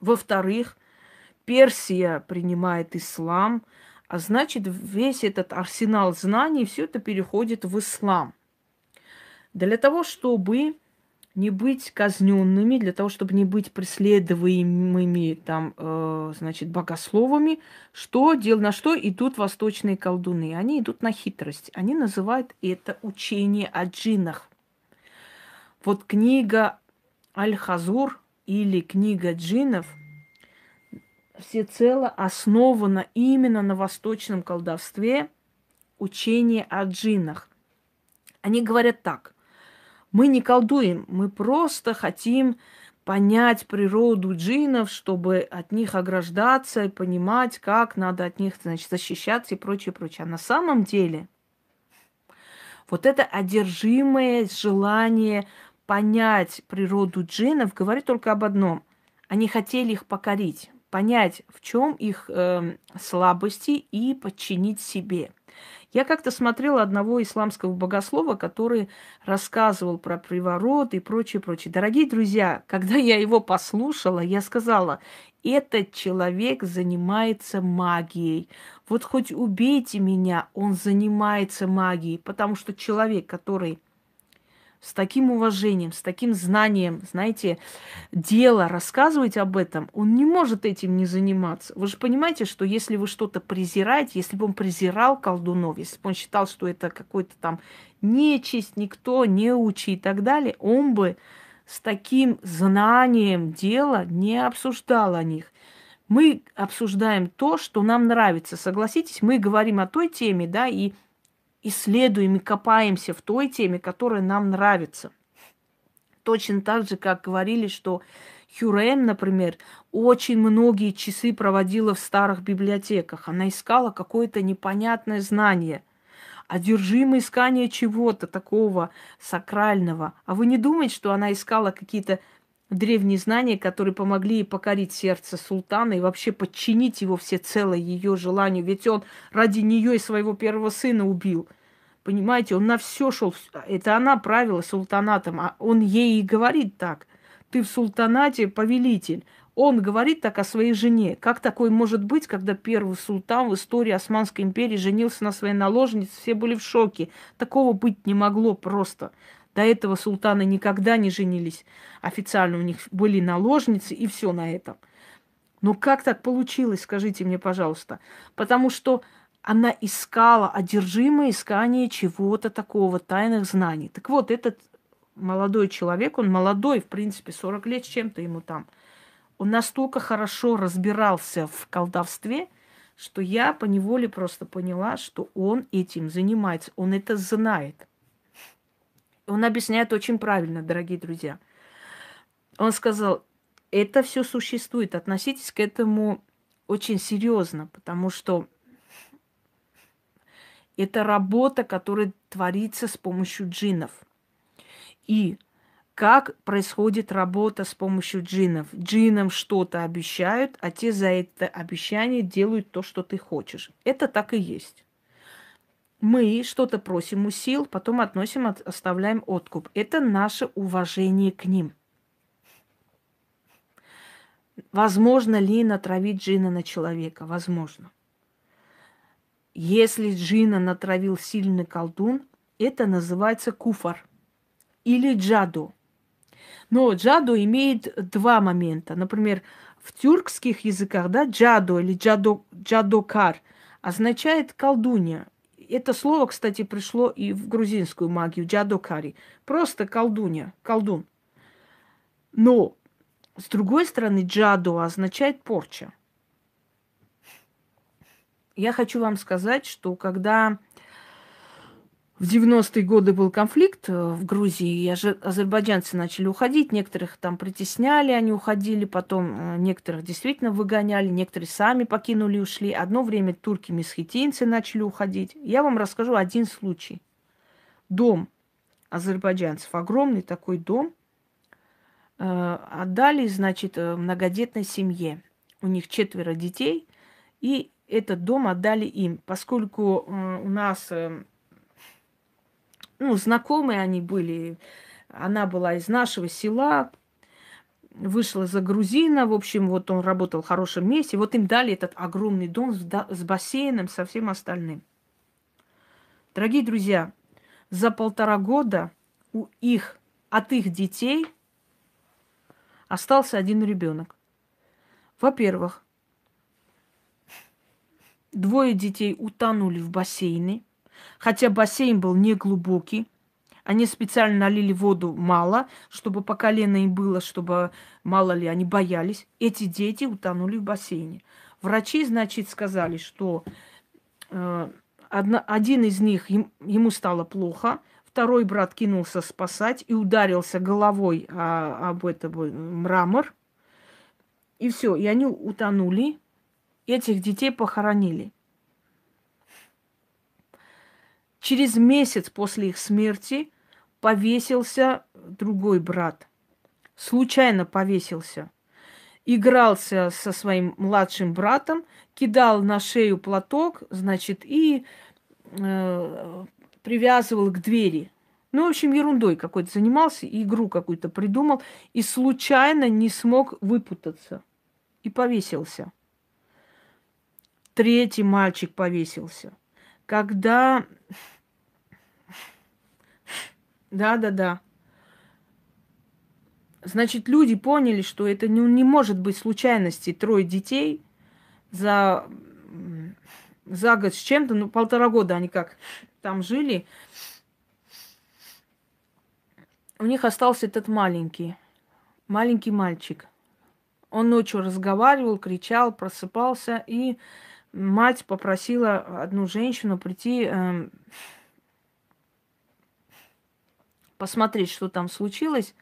Во-вторых, Персия принимает ислам, а значит, весь этот арсенал знаний, все это переходит в ислам. Для того, чтобы не быть казненными, для того, чтобы не быть преследуемыми там, э, значит, богословами, что, дел на что идут восточные колдуны. Они идут на хитрость. Они называют это учение о джинах. Вот книга Аль-Хазур или книга джинов всецело основана именно на восточном колдовстве учение о джинах. Они говорят так. Мы не колдуем, мы просто хотим понять природу джинов, чтобы от них ограждаться и понимать, как надо от них, значит, защищаться и прочее, прочее. А на самом деле вот это одержимое желание понять природу джинов говорит только об одном. Они хотели их покорить, понять, в чем их э, слабости и подчинить себе – я как-то смотрела одного исламского богослова, который рассказывал про приворот и прочее, прочее. Дорогие друзья, когда я его послушала, я сказала, этот человек занимается магией. Вот хоть убейте меня, он занимается магией, потому что человек, который с таким уважением, с таким знанием, знаете, дело, рассказывать об этом, он не может этим не заниматься. Вы же понимаете, что если вы что-то презираете, если бы он презирал колдунов, если бы он считал, что это какой-то там нечисть, никто, не учи и так далее, он бы с таким знанием дела не обсуждал о них. Мы обсуждаем то, что нам нравится. Согласитесь, мы говорим о той теме, да, и исследуем и копаемся в той теме, которая нам нравится. Точно так же, как говорили, что Хюрем, например, очень многие часы проводила в старых библиотеках. Она искала какое-то непонятное знание, одержимое искание чего-то такого сакрального. А вы не думаете, что она искала какие-то древние знания, которые помогли ей покорить сердце султана и вообще подчинить его все целое ее желанию. Ведь он ради нее и своего первого сына убил. Понимаете, он на все шел. Это она правила султанатом, а он ей и говорит так. Ты в султанате повелитель. Он говорит так о своей жене. Как такое может быть, когда первый султан в истории Османской империи женился на своей наложнице, все были в шоке. Такого быть не могло просто. До этого султаны никогда не женились официально, у них были наложницы и все на этом. Но как так получилось, скажите мне, пожалуйста? Потому что она искала одержимое искание чего-то такого, тайных знаний. Так вот, этот молодой человек, он молодой, в принципе, 40 лет с чем-то ему там. Он настолько хорошо разбирался в колдовстве, что я по неволе просто поняла, что он этим занимается, он это знает. Он объясняет очень правильно, дорогие друзья. Он сказал, это все существует, относитесь к этому очень серьезно, потому что это работа, которая творится с помощью джинов. И как происходит работа с помощью джинов. Джинам что-то обещают, а те за это обещание делают то, что ты хочешь. Это так и есть мы что-то просим у сил, потом относим, оставляем откуп. Это наше уважение к ним. Возможно ли натравить джина на человека? Возможно. Если джина натравил сильный колдун, это называется куфар или джаду. Но джаду имеет два момента. Например, в тюркских языках да, джаду или джадо, джадокар означает колдунья, это слово, кстати, пришло и в грузинскую магию, джадокари. Просто колдунья, колдун. Но, с другой стороны, джаду означает порча. Я хочу вам сказать, что когда в 90-е годы был конфликт э, в Грузии, и азербайджанцы начали уходить, некоторых там притесняли, они уходили, потом э, некоторых действительно выгоняли, некоторые сами покинули ушли. Одно время турки-месхетинцы начали уходить. Я вам расскажу один случай. Дом азербайджанцев, огромный такой дом, э, отдали, значит, многодетной семье. У них четверо детей, и этот дом отдали им, поскольку у нас эм, ну, знакомые они были. Она была из нашего села, вышла за грузина. В общем, вот он работал в хорошем месте. Вот им дали этот огромный дом с бассейном, со всем остальным. Дорогие друзья, за полтора года у их, от их детей остался один ребенок. Во-первых, двое детей утонули в бассейне – Хотя бассейн был неглубокий, они специально налили воду мало, чтобы по колено им было, чтобы мало ли они боялись. Эти дети утонули в бассейне. Врачи, значит, сказали, что э, одна, один из них, им, ему стало плохо, второй брат кинулся спасать и ударился головой а, об это э, мрамор. И все, и они утонули. Этих детей похоронили. Через месяц после их смерти повесился другой брат. Случайно повесился. Игрался со своим младшим братом, кидал на шею платок, значит, и э, привязывал к двери. Ну, в общем, ерундой какой-то занимался, игру какую-то придумал и случайно не смог выпутаться. И повесился. Третий мальчик повесился когда... Да-да-да. Значит, люди поняли, что это не, не может быть случайности трое детей за, за год с чем-то, ну, полтора года они как там жили. У них остался этот маленький, маленький мальчик. Он ночью разговаривал, кричал, просыпался и мать попросила одну женщину прийти э, посмотреть, что там случилось.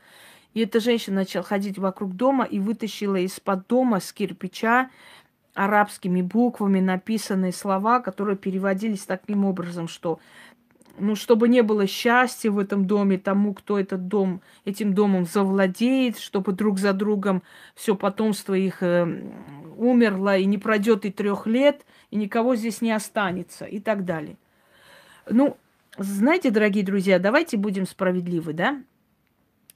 И эта женщина начала ходить вокруг дома и вытащила из-под дома с кирпича арабскими буквами написанные слова, которые переводились таким образом, что ну, чтобы не было счастья в этом доме тому, кто этот дом, этим домом завладеет, чтобы друг за другом все потомство их э, умерло и не пройдет и трех лет, и никого здесь не останется и так далее. Ну, знаете, дорогие друзья, давайте будем справедливы, да?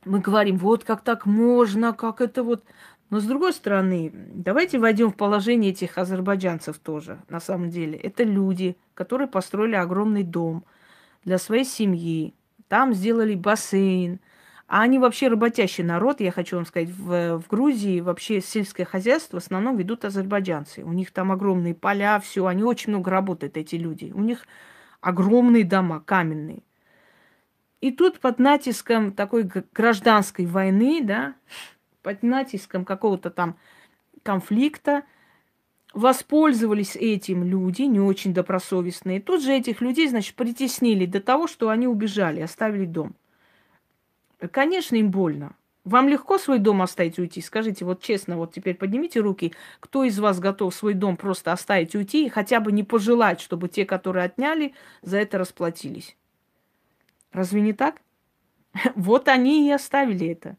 Мы говорим, вот как так можно, как это вот. Но с другой стороны, давайте войдем в положение этих азербайджанцев тоже, на самом деле. Это люди, которые построили огромный дом – для своей семьи. Там сделали бассейн. А они вообще работящий народ, я хочу вам сказать, в, в Грузии вообще сельское хозяйство в основном ведут азербайджанцы. У них там огромные поля, все, они очень много работают, эти люди. У них огромные дома, каменные. И тут под натиском такой гражданской войны, да, под натиском какого-то там конфликта – Воспользовались этим люди, не очень добросовестные. Тут же этих людей, значит, притеснили до того, что они убежали, оставили дом. Конечно, им больно. Вам легко свой дом оставить и уйти? Скажите, вот честно, вот теперь поднимите руки. Кто из вас готов свой дом просто оставить и уйти и хотя бы не пожелать, чтобы те, которые отняли, за это расплатились? Разве не так? Вот они и оставили это.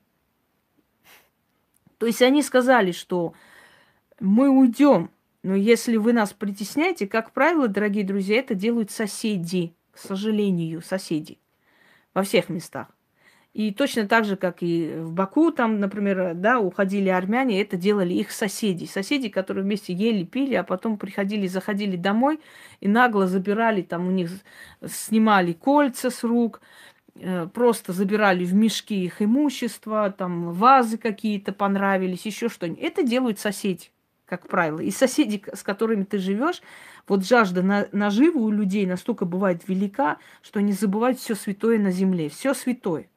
То есть они сказали, что мы уйдем, но если вы нас притесняете, как правило, дорогие друзья, это делают соседи, к сожалению, соседи во всех местах. И точно так же, как и в Баку, там, например, да, уходили армяне, это делали их соседи. Соседи, которые вместе ели, пили, а потом приходили, заходили домой и нагло забирали, там у них снимали кольца с рук, э, просто забирали в мешки их имущество, там вазы какие-то понравились, еще что-нибудь. Это делают соседи как правило. И соседи, с которыми ты живешь, вот жажда на, наживы у людей настолько бывает велика, что они забывают все святое на земле, все святое.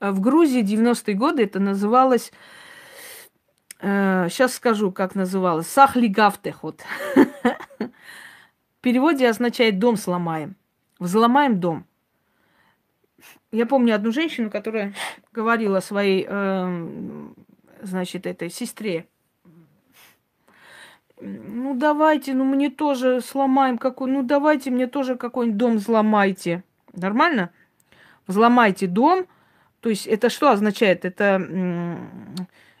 Э, в Грузии 90-е годы это называлось, э, сейчас скажу, как называлось, сахлигавтехот. В переводе означает «дом сломаем». Взломаем дом. Я помню одну женщину, которая говорила своей э, значит, этой сестре. Ну давайте, ну мне тоже сломаем какой, ну давайте мне тоже какой-нибудь дом взломайте. Нормально? Взломайте дом. То есть это что означает? Это,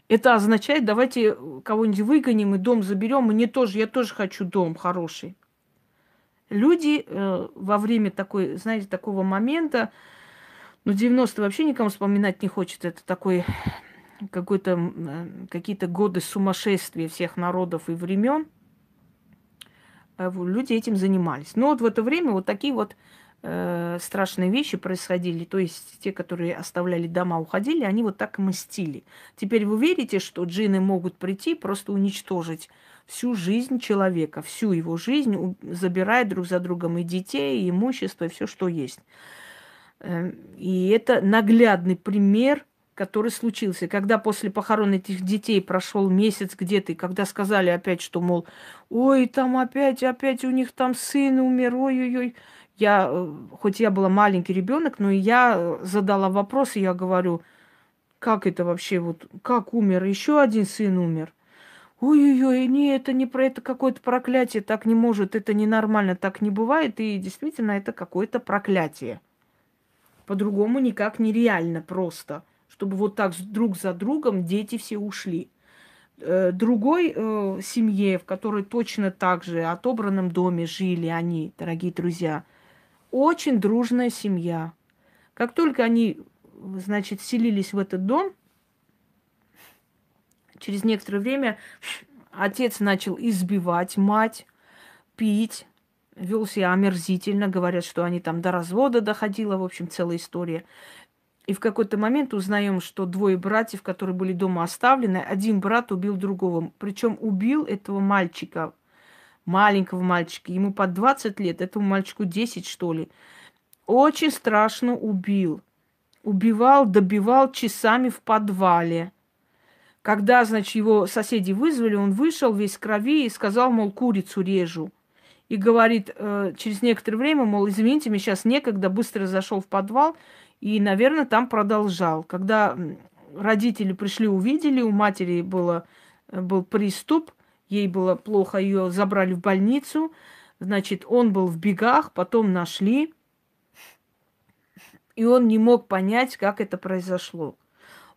это означает, давайте кого-нибудь выгоним и дом заберем. Мне тоже, я тоже хочу дом хороший. Люди э, во время такой, знаете, такого момента, ну, 90 вообще никому вспоминать не хочет. Это такой какой-то, э, какие-то годы сумасшествия всех народов и времен, э, люди этим занимались. Но вот в это время вот такие вот э, страшные вещи происходили. То есть те, которые оставляли дома, уходили, они вот так мстили. Теперь вы верите, что джинны могут прийти просто уничтожить всю жизнь человека, всю его жизнь, забирая друг за другом и детей, и имущество, и все, что есть. Эм, и это наглядный пример который случился. Когда после похорон этих детей прошел месяц где-то, и когда сказали опять, что, мол, ой, там опять, опять у них там сын умер, ой-ой-ой. Я, э, хоть я была маленький ребенок, но я э, задала вопрос, и я говорю, как это вообще, вот, как умер, еще один сын умер. Ой-ой-ой, не, это не про это какое-то проклятие, так не может, это ненормально, так не бывает, и действительно это какое-то проклятие. По-другому никак нереально просто – чтобы вот так друг за другом дети все ушли. Э, другой э, семье, в которой точно так же отобранном доме жили они, дорогие друзья, очень дружная семья. Как только они, значит, селились в этот дом, через некоторое время отец начал избивать мать, пить, вел себя омерзительно, говорят, что они там до развода доходила, в общем, целая история. И в какой-то момент узнаем, что двое братьев, которые были дома оставлены, один брат убил другого. Причем убил этого мальчика, маленького мальчика. Ему под 20 лет, этому мальчику 10, что ли. Очень страшно убил. Убивал, добивал часами в подвале. Когда, значит, его соседи вызвали, он вышел весь в крови и сказал, мол, курицу режу. И говорит э, через некоторое время, мол, извините, мне сейчас некогда, быстро зашел в подвал – и, наверное, там продолжал. Когда родители пришли, увидели, у матери было, э, был приступ, ей было плохо, ее забрали в больницу. Значит, он был в бегах, потом нашли, и он не мог понять, как это произошло.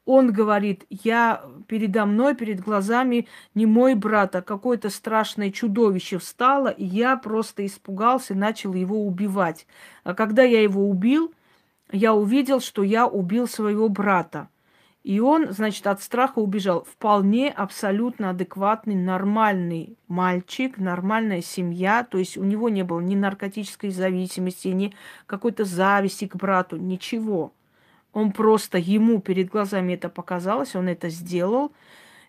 Он говорит, я передо мной, перед глазами не мой брат, а какое-то страшное чудовище встало, и я просто испугался, начал его убивать. А когда я его убил – я увидел, что я убил своего брата. И он, значит, от страха убежал. Вполне абсолютно адекватный, нормальный мальчик, нормальная семья. То есть у него не было ни наркотической зависимости, ни какой-то зависти к брату, ничего. Он просто ему перед глазами это показалось, он это сделал.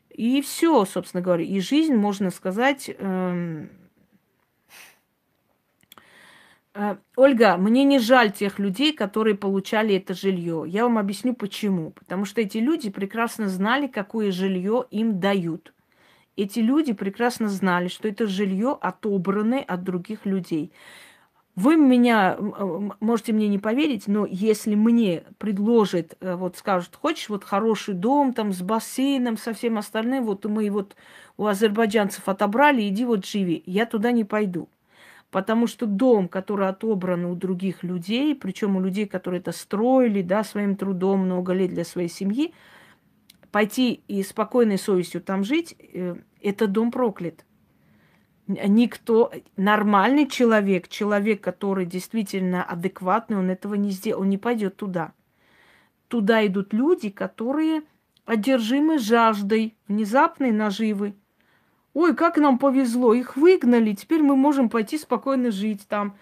И все, собственно говоря. И жизнь, можно сказать, эм, Э, Ольга, мне не жаль тех людей, которые получали это жилье. Я вам объясню почему. Потому что эти люди прекрасно знали, какое жилье им дают. Эти люди прекрасно знали, что это жилье отобраны от других людей. Вы меня э, можете мне не поверить, но если мне предложит, э, вот скажут, хочешь вот хороший дом там с бассейном, со всем остальным, вот мы вот у азербайджанцев отобрали, иди вот живи, я туда не пойду. Потому что дом, который отобран у других людей, причем у людей, которые это строили, да, своим трудом много лет для своей семьи, пойти и спокойной совестью там жить, э, это дом проклят. Никто, нормальный человек, человек, который действительно адекватный, он этого не сделал, он не пойдет туда. Туда идут люди, которые одержимы жаждой внезапной наживы, Ой, как нам повезло, их выгнали, теперь мы можем пойти спокойно жить там.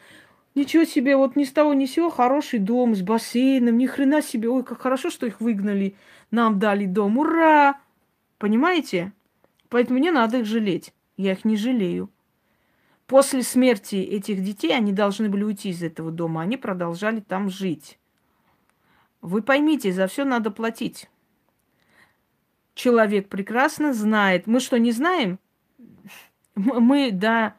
Ничего себе, вот ни с того ни с сего хороший дом с бассейном, ни хрена себе. Ой, как хорошо, что их выгнали, нам дали дом, ура! Понимаете? Поэтому мне надо их жалеть. Я их не жалею. После смерти этих детей они должны были уйти из этого дома. Они продолжали там жить. Вы поймите, за все надо платить. Человек прекрасно знает. Мы что, не знаем? Мы, да,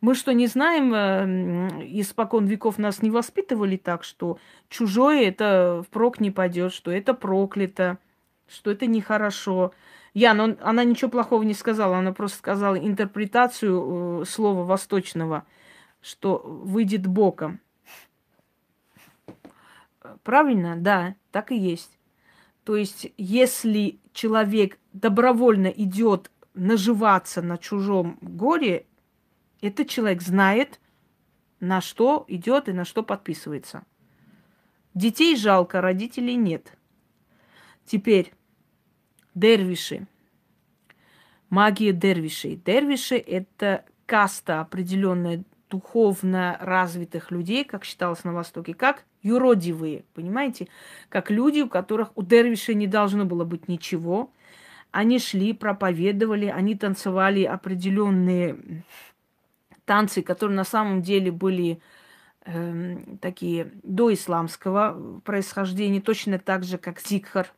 мы что, не знаем, э, испокон веков нас не воспитывали так, что чужое это в прок не пойдет, что это проклято, что это нехорошо. я но она ничего плохого не сказала, она просто сказала интерпретацию э, слова восточного, что выйдет боком. Правильно, да, так и есть. То есть, если человек добровольно идет наживаться на чужом горе, этот человек знает, на что идет и на что подписывается. Детей жалко, родителей нет. Теперь дервиши. Магия дервишей. Дервиши – это каста определенная духовно развитых людей, как считалось на Востоке, как юродивые, понимаете? Как люди, у которых у дервиша не должно было быть ничего, они шли, проповедовали, они танцевали определенные танцы, которые на самом деле были э, такие доисламского происхождения, точно так же, как зикхар,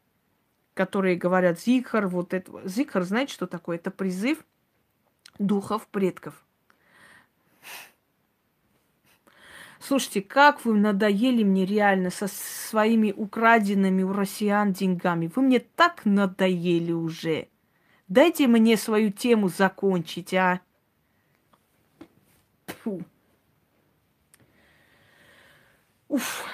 которые говорят зикхар, вот это. Зикхар, знаете, что такое? Это призыв духов предков – Слушайте, как вы надоели мне реально со своими украденными у россиян деньгами. Вы мне так надоели уже. Дайте мне свою тему закончить, а. Фу. Уф.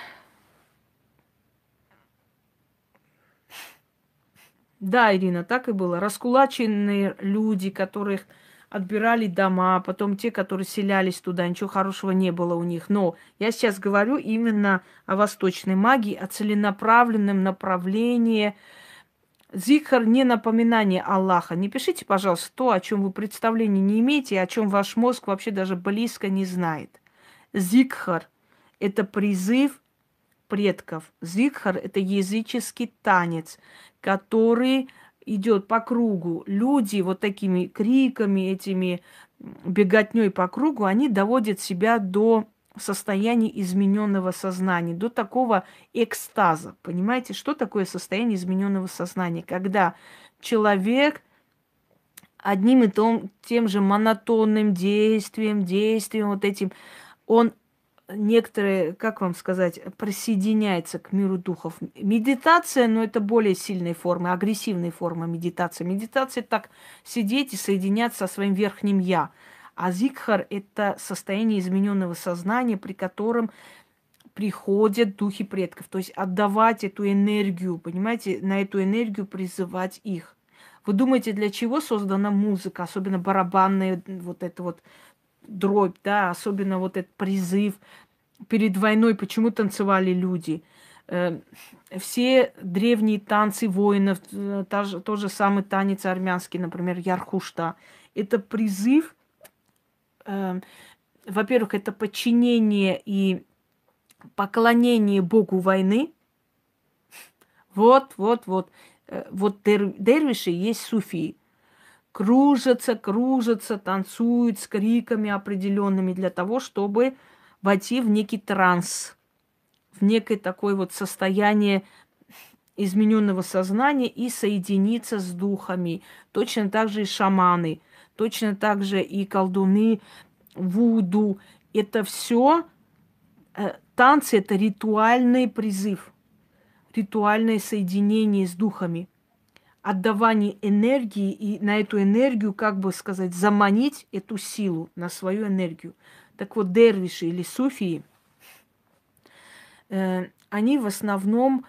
Да, Ирина, так и было. Раскулаченные люди, которых отбирали дома, потом те, которые селялись туда, ничего хорошего не было у них. Но я сейчас говорю именно о восточной магии, о целенаправленном направлении. Зихар не напоминание Аллаха. Не пишите, пожалуйста, то, о чем вы представления не имеете, о чем ваш мозг вообще даже близко не знает. Зикхар – это призыв предков. Зикхар – это языческий танец, который идет по кругу, люди вот такими криками, этими беготней по кругу, они доводят себя до состояния измененного сознания, до такого экстаза. Понимаете, что такое состояние измененного сознания? Когда человек одним и том, тем же монотонным действием, действием вот этим, он некоторые, как вам сказать, присоединяется к миру духов. Медитация, но это более сильные формы, агрессивные формы медитации. Медитация так сидеть и соединяться со своим верхним я. А зикхар – это состояние измененного сознания, при котором приходят духи предков. То есть отдавать эту энергию, понимаете, на эту энергию призывать их. Вы думаете, для чего создана музыка, особенно барабанная вот эта вот дробь, да, особенно вот этот призыв. Перед войной почему танцевали люди? Э, все древние танцы воинов, э, та тот же самый танец армянский, например, Ярхушта, это призыв, э, во-первых, это подчинение и поклонение богу войны. Вот, вот, вот. Вот дервиши есть суфии кружатся, кружатся, танцуют с криками определенными для того, чтобы войти в некий транс, в некое такое вот состояние измененного сознания и соединиться с духами. Точно так же и шаманы, точно так же и колдуны, вуду. Это все э, танцы, это ритуальный призыв, ритуальное соединение с духами отдавании энергии и на эту энергию, как бы сказать, заманить эту силу на свою энергию. Так вот, дервиши или суфии, э, они в основном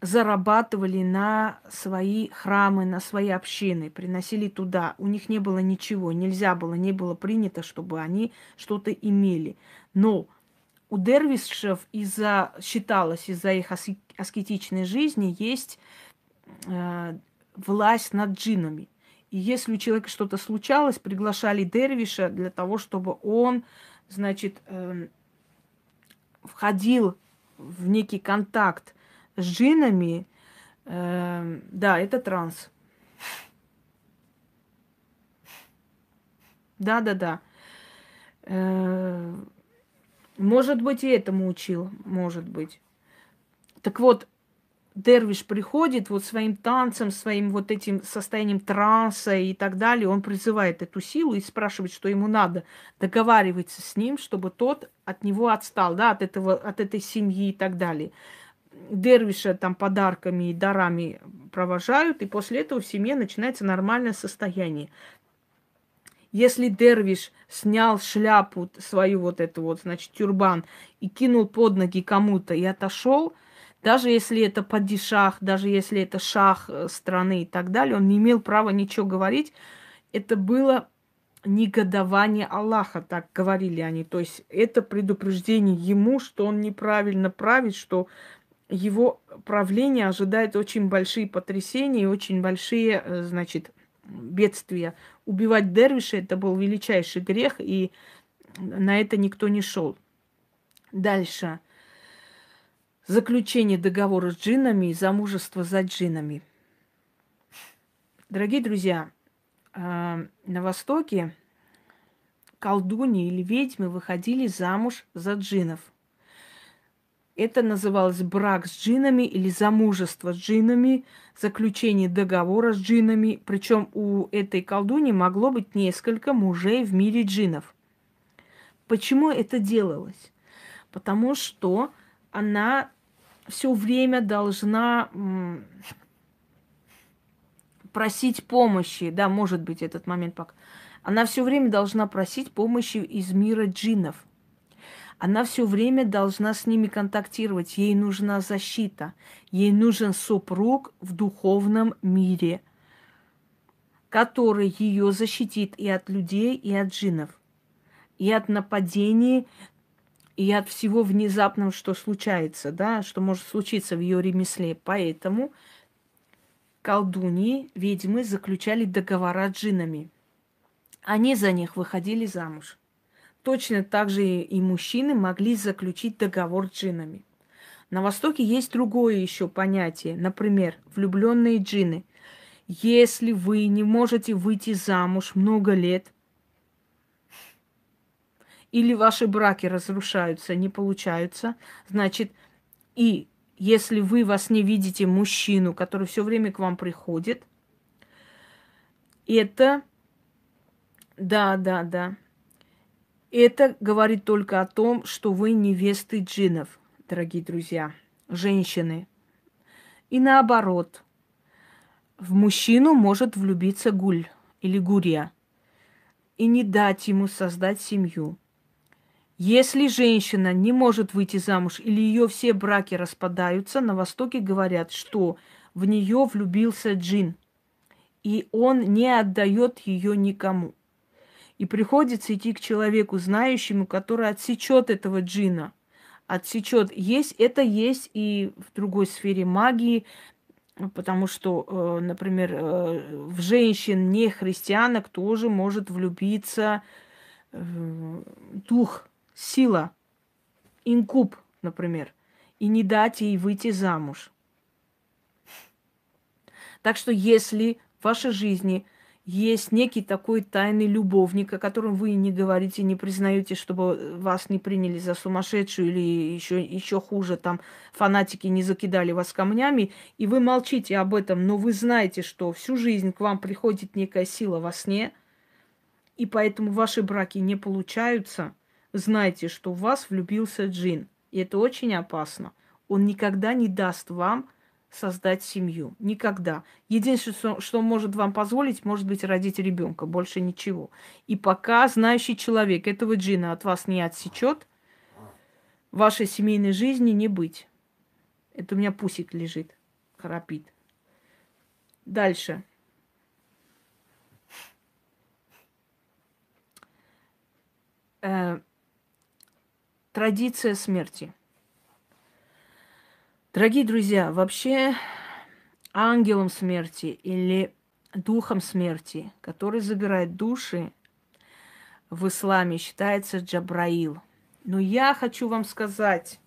зарабатывали на свои храмы, на свои общины, приносили туда. У них не было ничего, нельзя было, не было принято, чтобы они что-то имели. Но у дервишев из-за, считалось, из-за их аскетичной жизни есть э, власть над джинами. И если у человека что-то случалось, приглашали дервиша для того, чтобы он, значит, э, входил в некий контакт с джинами. Э, да, это транс. Да, да, да. Э, может быть, и этому учил, может быть. Так вот, Дервиш приходит вот своим танцем, своим вот этим состоянием транса и так далее, он призывает эту силу и спрашивает, что ему надо, договаривается с ним, чтобы тот от него отстал, да, от, этого, от этой семьи и так далее. Дервиша там подарками и дарами провожают, и после этого в семье начинается нормальное состояние. Если Дервиш снял шляпу свою вот эту вот, значит, тюрбан, и кинул под ноги кому-то и отошел – даже если это падишах, даже если это шах э, страны и так далее, он не имел права ничего говорить. Это было негодование Аллаха, так говорили они. То есть это предупреждение ему, что он неправильно правит, что его правление ожидает очень большие потрясения и очень большие, э, значит, бедствия. Убивать дервиша это был величайший грех, и на это никто не шел. Дальше заключение договора с джинами и замужество за джинами. Дорогие друзья, э, на Востоке колдуни или ведьмы выходили замуж за джинов. Это называлось брак с джинами или замужество с джинами, заключение договора с джинами. Причем у этой колдуни могло быть несколько мужей в мире джинов. Почему это делалось? Потому что она все время должна просить помощи. Да, может быть, этот момент пока. Она все время должна просить помощи из мира джинов, Она все время должна с ними контактировать. Ей нужна защита. Ей нужен супруг в духовном мире, который ее защитит и от людей, и от джинов, и от нападений и от всего внезапного, что случается, да, что может случиться в ее ремесле. Поэтому колдуньи, ведьмы заключали договора с джинами. Они за них выходили замуж. Точно так же и мужчины могли заключить договор с джинами. На Востоке есть другое еще понятие, например, влюбленные джины. Если вы не можете выйти замуж много лет – или ваши браки разрушаются, не получаются, значит, и если вы вас не видите мужчину, который все время к вам приходит, это, да, да, да, это говорит только о том, что вы невесты джинов, дорогие друзья, женщины. И наоборот, в мужчину может влюбиться гуль или гурья и не дать ему создать семью. Если женщина не может выйти замуж или ее все браки распадаются, на Востоке говорят, что в нее влюбился джин, и он не отдает ее никому. И приходится идти к человеку, знающему, который отсечет этого джина, отсечет. Есть это есть и в другой сфере магии, потому что, э, например, э, в женщин не христианок тоже может влюбиться э, дух сила, инкуб, например, и не дать ей выйти замуж. Так что если в вашей жизни есть некий такой тайный любовник, о котором вы не говорите, не признаете, чтобы вас не приняли за сумасшедшую или еще, еще хуже, там фанатики не закидали вас камнями, и вы молчите об этом, но вы знаете, что всю жизнь к вам приходит некая сила во сне, и поэтому ваши браки не получаются – знайте, что в вас влюбился джин. И это очень опасно. Он никогда не даст вам создать семью. Никогда. Единственное, что может вам позволить, может быть, родить ребенка. Больше ничего. И пока знающий человек этого джина от вас не отсечет, вашей семейной жизни не быть. Это у меня пусик лежит, храпит. Дальше. Э, Традиция смерти. Дорогие друзья, вообще ангелом смерти или духом смерти, который забирает души, в исламе считается Джабраил. Но я хочу вам сказать,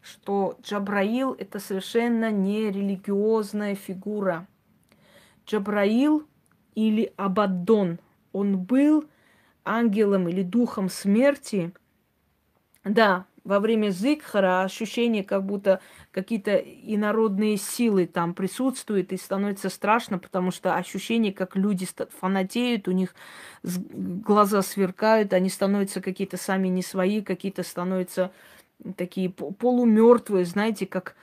что Джабраил – это совершенно не религиозная фигура. Джабраил или Абаддон, он был ангелом или духом смерти – да, во время зикхара ощущение, как будто какие-то инородные силы там присутствуют, и становится страшно, потому что ощущение, как люди фанатеют, у них глаза сверкают, они становятся какие-то сами не свои, какие-то становятся такие полумертвые, знаете, как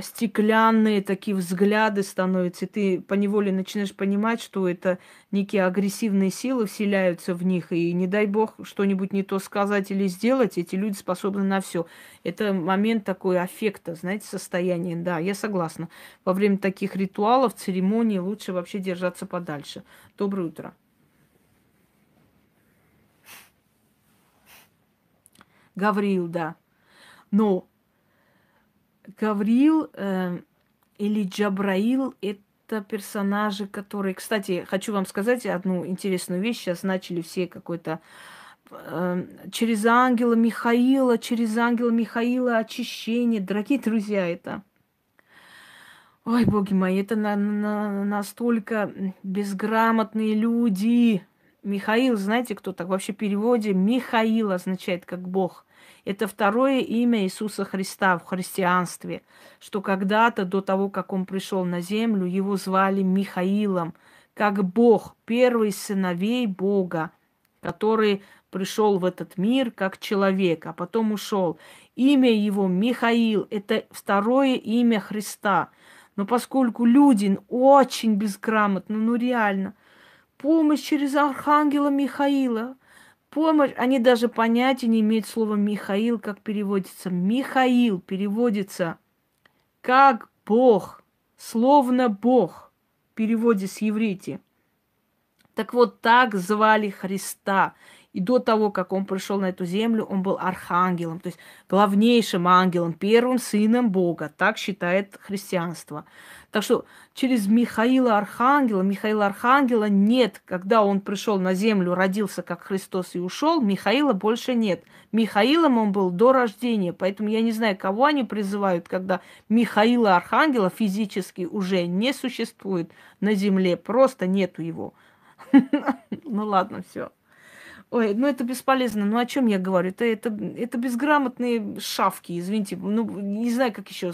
стеклянные такие взгляды становятся, и ты поневоле начинаешь понимать, что это некие агрессивные силы вселяются в них, и не дай бог что-нибудь не то сказать или сделать, эти люди способны на все. Это момент такой аффекта, знаете, состояние, да, я согласна. Во время таких ритуалов, церемоний лучше вообще держаться подальше. Доброе утро. Гавриил, да. Но Гавриил э, эм, или Джабраил – это персонажи, которые... Кстати, хочу вам сказать одну интересную вещь. Сейчас начали все какой-то э, через ангела Михаила, через ангела Михаила очищение. Дорогие друзья, это... Ой, боги мои, это на, на, настолько безграмотные люди. Михаил, знаете, кто так вообще в переводе? Михаил означает как бог – это второе имя Иисуса Христа в христианстве, что когда-то до того, как он пришел на землю, его звали Михаилом, как Бог, первый сыновей Бога, который пришел в этот мир как человек, а потом ушел. Имя его Михаил – это второе имя Христа. Но поскольку люди очень безграмотны, ну реально, помощь через архангела Михаила, помощь, они даже понятия не имеют слова Михаил, как переводится. Михаил переводится как Бог, словно Бог, переводе с еврите. Так вот, так звали Христа. И до того, как он пришел на эту землю, он был архангелом, то есть главнейшим ангелом, первым сыном Бога. Так считает христианство. Так что через Михаила Архангела, Михаила Архангела нет, когда он пришел на землю, родился как Христос и ушел, Михаила больше нет. Михаилом он был до рождения, поэтому я не знаю, кого они призывают, когда Михаила Архангела физически уже не существует на земле, просто нету его. Ну ладно, все. Ой, ну это бесполезно. Ну о чем я говорю? Это, это, это безграмотные шавки, извините. Ну, не знаю, как еще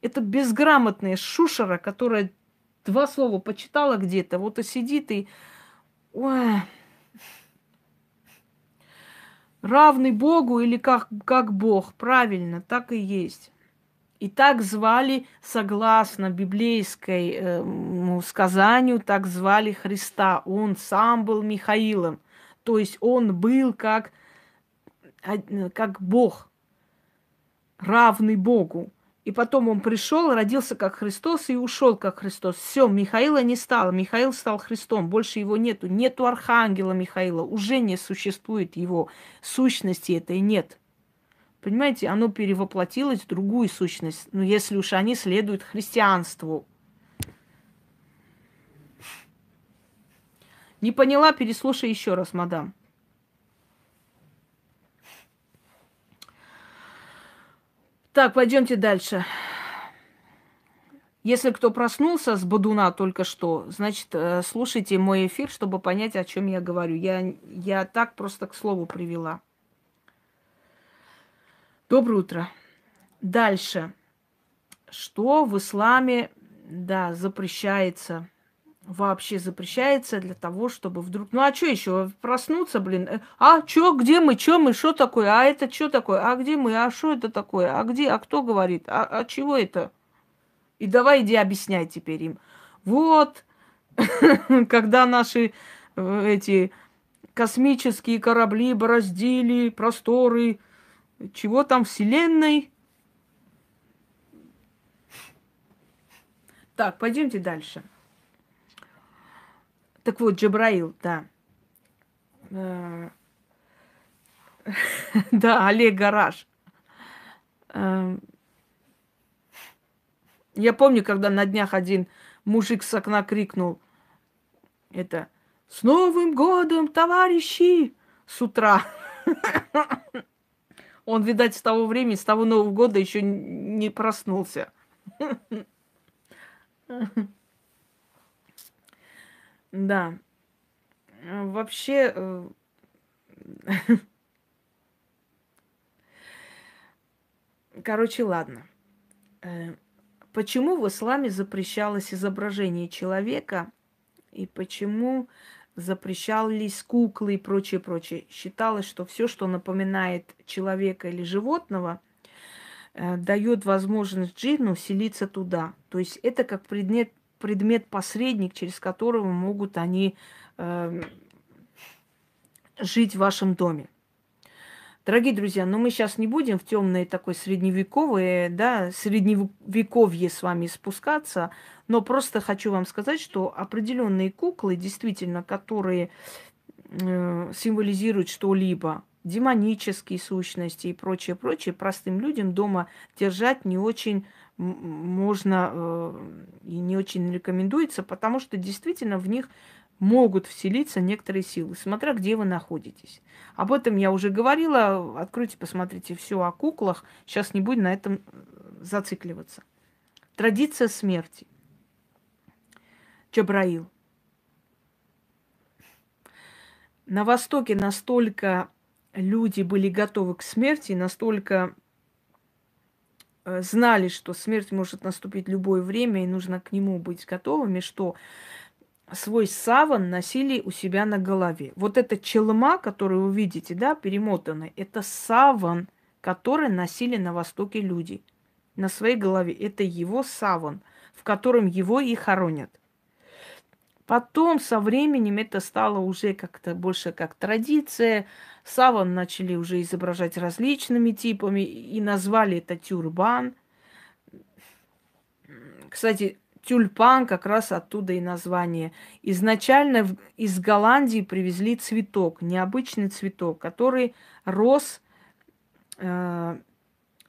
это безграмотная шушера, которая два слова почитала где-то, вот и сидит и... Ой. Равный Богу или как, как Бог, правильно, так и есть. И так звали, согласно библейской э, сказанию, так звали Христа. Он сам был Михаилом. То есть он был как, э, как Бог, равный Богу. И потом он пришел, родился как Христос и ушел как Христос. Все, Михаила не стало. Михаил стал Христом. Больше его нету. Нету архангела Михаила. Уже не существует его. Сущности этой нет. Понимаете, оно перевоплотилось в другую сущность. Но ну, если уж они следуют христианству. Не поняла, переслушай еще раз, мадам. Так, пойдемте дальше. Если кто проснулся с Бадуна только что, значит, э, слушайте мой эфир, чтобы понять, о чем я говорю. Я, я так просто к слову привела. Доброе утро. Дальше. Что в исламе, да, запрещается – вообще запрещается для того, чтобы вдруг... Ну а что еще? Проснуться, блин. Э, а что? Где мы? Что мы? Что такое? А это что такое? А где мы? А что это такое? А где? А кто говорит? А, а чего это? И давай иди объясняй теперь им. Вот, когда наши э, эти космические корабли бороздили просторы, чего там вселенной. Так, пойдемте дальше. Так вот, Джабраил, да. Э, да, Олег Гараж. Э, я помню, когда на днях один мужик с окна крикнул это «С Новым годом, товарищи!» с утра. Он, видать, с того времени, с того Нового года еще не проснулся. Да. Э, вообще, э, короче, ладно. Э, почему в исламе запрещалось изображение человека и почему запрещались куклы и прочее, прочее. Считалось, что все, что напоминает человека или животного, дает возможность джинну селиться туда. То есть это как предмет предмет-посредник, через которого могут они э, жить в вашем доме. Дорогие друзья, но ну мы сейчас не будем в темные такой средневековые да, средневековье с вами спускаться, но просто хочу вам сказать, что определенные куклы, действительно, которые э, символизируют что-либо, демонические сущности и прочее, прочее, простым людям дома держать не очень можно э, и не очень рекомендуется, потому что действительно в них могут вселиться некоторые силы, смотря где вы находитесь. Об этом я уже говорила. Откройте, посмотрите все о куклах. Сейчас не будем на этом э, зацикливаться. Традиция смерти. Джабраил. На Востоке настолько люди были готовы к смерти, настолько Э, знали, что смерть может наступить любое время, и нужно к нему быть готовыми, что свой саван носили у себя на голове. Вот эта челма, которую вы видите, да, перемотанная, это саван, который носили на Востоке люди на своей голове. Это его саван, в котором его и хоронят. Потом со временем это стало уже как-то больше как традиция. Саван начали уже изображать различными типами и назвали это тюрбан. Кстати, тюльпан как раз оттуда и название. Изначально из Голландии привезли цветок, необычный цветок, который рос э,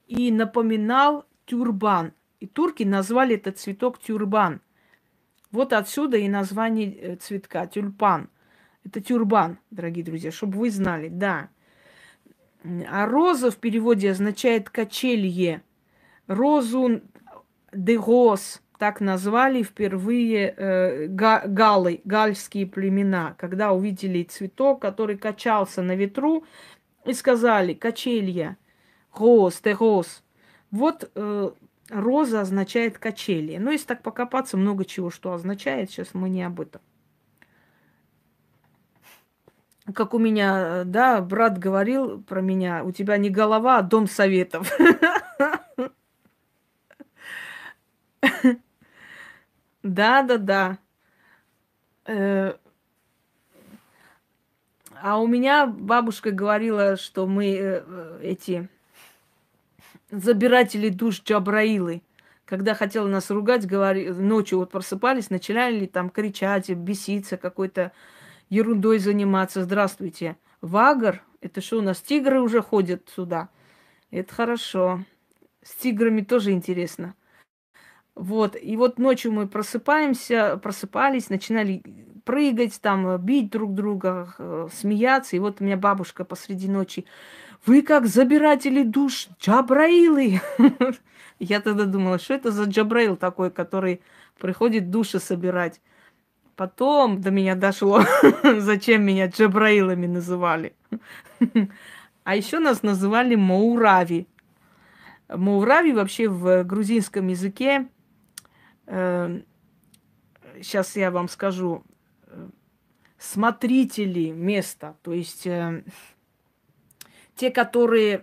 и напоминал тюрбан. И турки назвали этот цветок тюрбан – вот отсюда и название э, цветка тюльпан. Это тюрбан, дорогие друзья, чтобы вы знали, да. А роза в переводе означает качелье. Розу де роз, так назвали впервые э, га- галы, гальские племена, когда увидели цветок, который качался на ветру, и сказали качелье, гос, де Вот э, Роза означает качели. Но ну, если так покопаться, много чего что означает. Сейчас мы не об этом. Как у меня, да, брат говорил про меня, у тебя не голова, а дом советов. Да, да, да. Э, а у меня бабушка говорила, что мы э, эти забиратели душ Джабраилы. Когда хотела нас ругать, говори, ночью вот просыпались, начинали там кричать, беситься, какой-то ерундой заниматься. Здравствуйте. Вагр, это что у нас, тигры уже ходят сюда? Это хорошо. С тиграми тоже интересно. Вот, и вот ночью мы просыпаемся, просыпались, начинали прыгать, там, бить друг друга, э, смеяться. И вот у меня бабушка посреди ночи вы как забиратели душ Джабраилы. Я тогда думала, что это за Джабраил такой, который приходит души собирать. Потом до меня дошло, зачем меня Джабраилами называли. а еще нас называли Маурави. Маурави вообще в грузинском языке, э, сейчас я вам скажу, э, смотрители места, то есть... Э, те, которые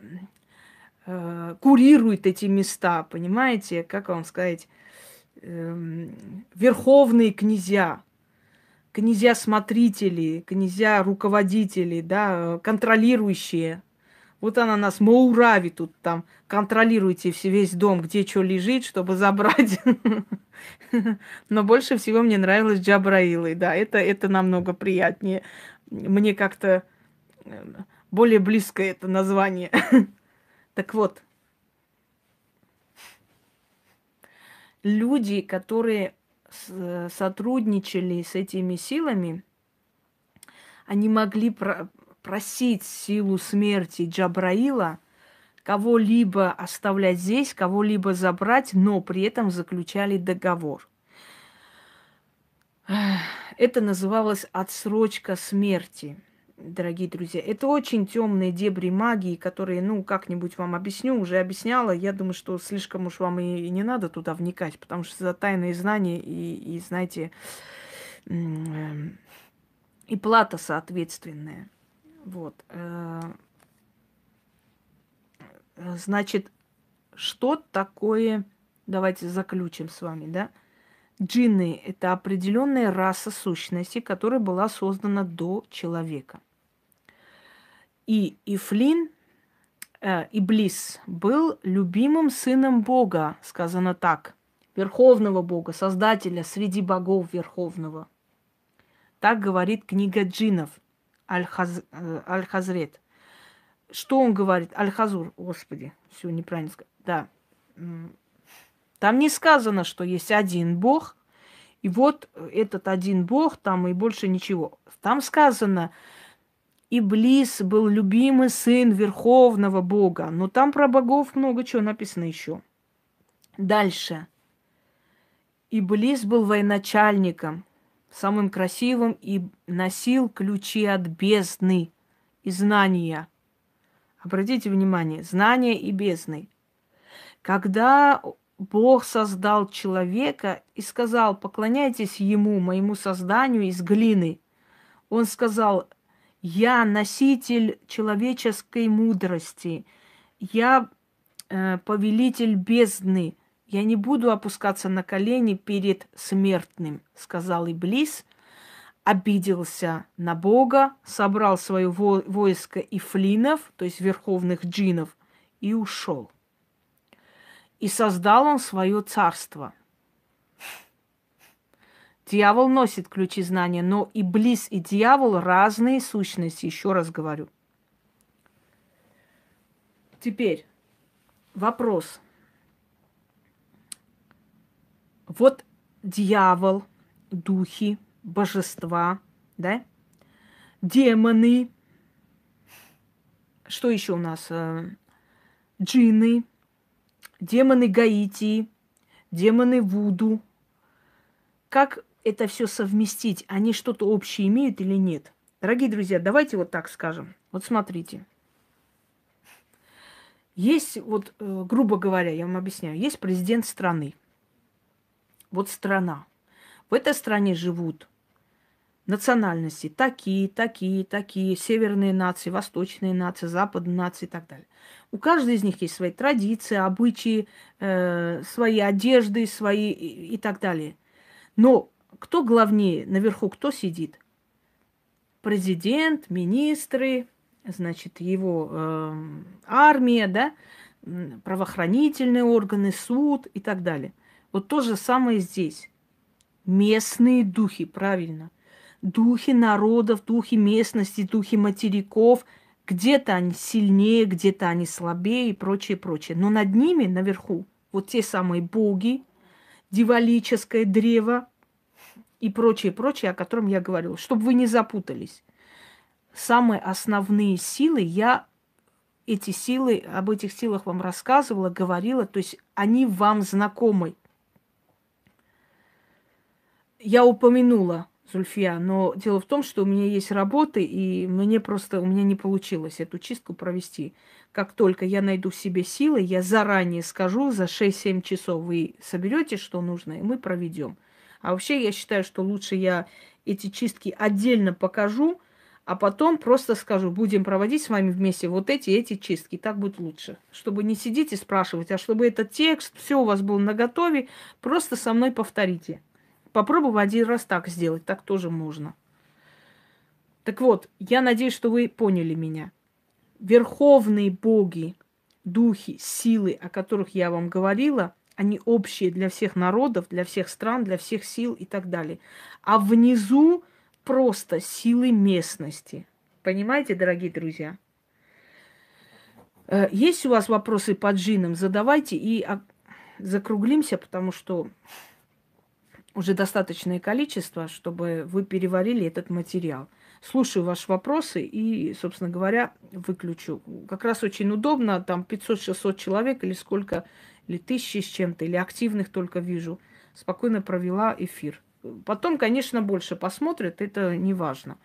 э, курируют эти места, понимаете, как вам сказать, э, верховные князья, князья-смотрители, князья-руководители, да, контролирующие. Вот она нас Маурави тут там, контролируйте весь дом, где что лежит, чтобы забрать. Но больше всего мне нравилось Джабраилы, да, это, это намного приятнее. Мне как-то э, более близкое это название. так вот, люди, которые э, сотрудничали с этими силами, они могли просить силу смерти Джабраила кого-либо оставлять здесь, кого-либо забрать, но при этом заключали договор. Это называлось отсрочка смерти дорогие друзья. Это очень темные дебри магии, которые, ну, как-нибудь вам объясню, уже объясняла. Я думаю, что слишком уж вам и, не надо туда вникать, потому что за тайные знания и, и знаете, э, и плата соответственная. Вот. Э, значит, что такое, давайте заключим с вами, да? Джинны – это определенная раса сущности, которая была создана до человека. И Ифлин, э, Иблис, был любимым сыном Бога, сказано так, Верховного Бога, Создателя среди богов Верховного. Так говорит книга джинов Аль-Хаз, э, Аль-Хазрет. Что он говорит? Аль-Хазур, господи, все неправильно сказать. Да. Там не сказано, что есть один Бог, и вот этот один Бог, там и больше ничего. Там сказано, Иблис был любимый сын Верховного Бога. Но там про богов много чего написано еще. Дальше. Иблис был военачальником, самым красивым и носил ключи от бездны и знания. Обратите внимание, знания и бездны. Когда Бог создал человека и сказал, поклоняйтесь ему, моему созданию из глины, он сказал, я носитель человеческой мудрости. Я э, повелитель бездны. Я не буду опускаться на колени перед смертным, сказал Иблис. Обиделся на Бога, собрал свое во- войско флинов, то есть верховных джинов, и ушел. И создал он свое царство. Дьявол носит ключи знания, но и близ, и дьявол разные сущности, еще раз говорю. Теперь вопрос. Вот дьявол, духи, божества, да? Демоны. Что еще у нас? Э, Джины, демоны Гаити, демоны Вуду. Как это все совместить, они что-то общее имеют или нет. Дорогие друзья, давайте вот так скажем. Вот смотрите. Есть, вот, э, грубо говоря, я вам объясняю, есть президент страны. Вот страна. В этой стране живут национальности такие, такие, такие, северные нации, восточные нации, западные нации и так далее. У каждой из них есть свои традиции, обычаи, э, свои одежды, свои и, и так далее. Но кто главнее, наверху кто сидит? Президент, министры, значит, его э, армия, да, правоохранительные органы, суд и так далее. Вот то же самое здесь. Местные духи, правильно. Духи народов, духи местности, духи материков. Где-то они сильнее, где-то они слабее и прочее, прочее. Но над ними, наверху, вот те самые боги, дивалическое древо, и прочее, прочее, о котором я говорила, чтобы вы не запутались. Самые основные силы, я эти силы, об этих силах вам рассказывала, говорила, то есть они вам знакомы. Я упомянула Зульфия, но дело в том, что у меня есть работы, и мне просто, у меня не получилось эту чистку провести. Как только я найду в себе силы, я заранее скажу, за 6-7 часов вы соберете, что нужно, и мы проведем. А вообще я считаю, что лучше я эти чистки отдельно покажу, а потом просто скажу, будем проводить с вами вместе вот эти эти чистки, так будет лучше. Чтобы не сидеть и спрашивать, а чтобы этот текст, все у вас был наготове, просто со мной повторите. Попробую один раз так сделать, так тоже можно. Так вот, я надеюсь, что вы поняли меня. Верховные боги, духи, силы, о которых я вам говорила – они общие для всех народов, для всех стран, для всех сил и так далее. А внизу просто силы местности. Понимаете, дорогие друзья? Э, есть у вас вопросы по джинам, задавайте и а, закруглимся, потому что уже достаточное количество, чтобы вы переварили этот материал. Слушаю ваши вопросы и, собственно говоря, выключу. Как раз очень удобно, там 500-600 человек или сколько или тысячи с чем-то, или активных только вижу. Спокойно провела эфир. Потом, конечно, больше посмотрят, это не важно.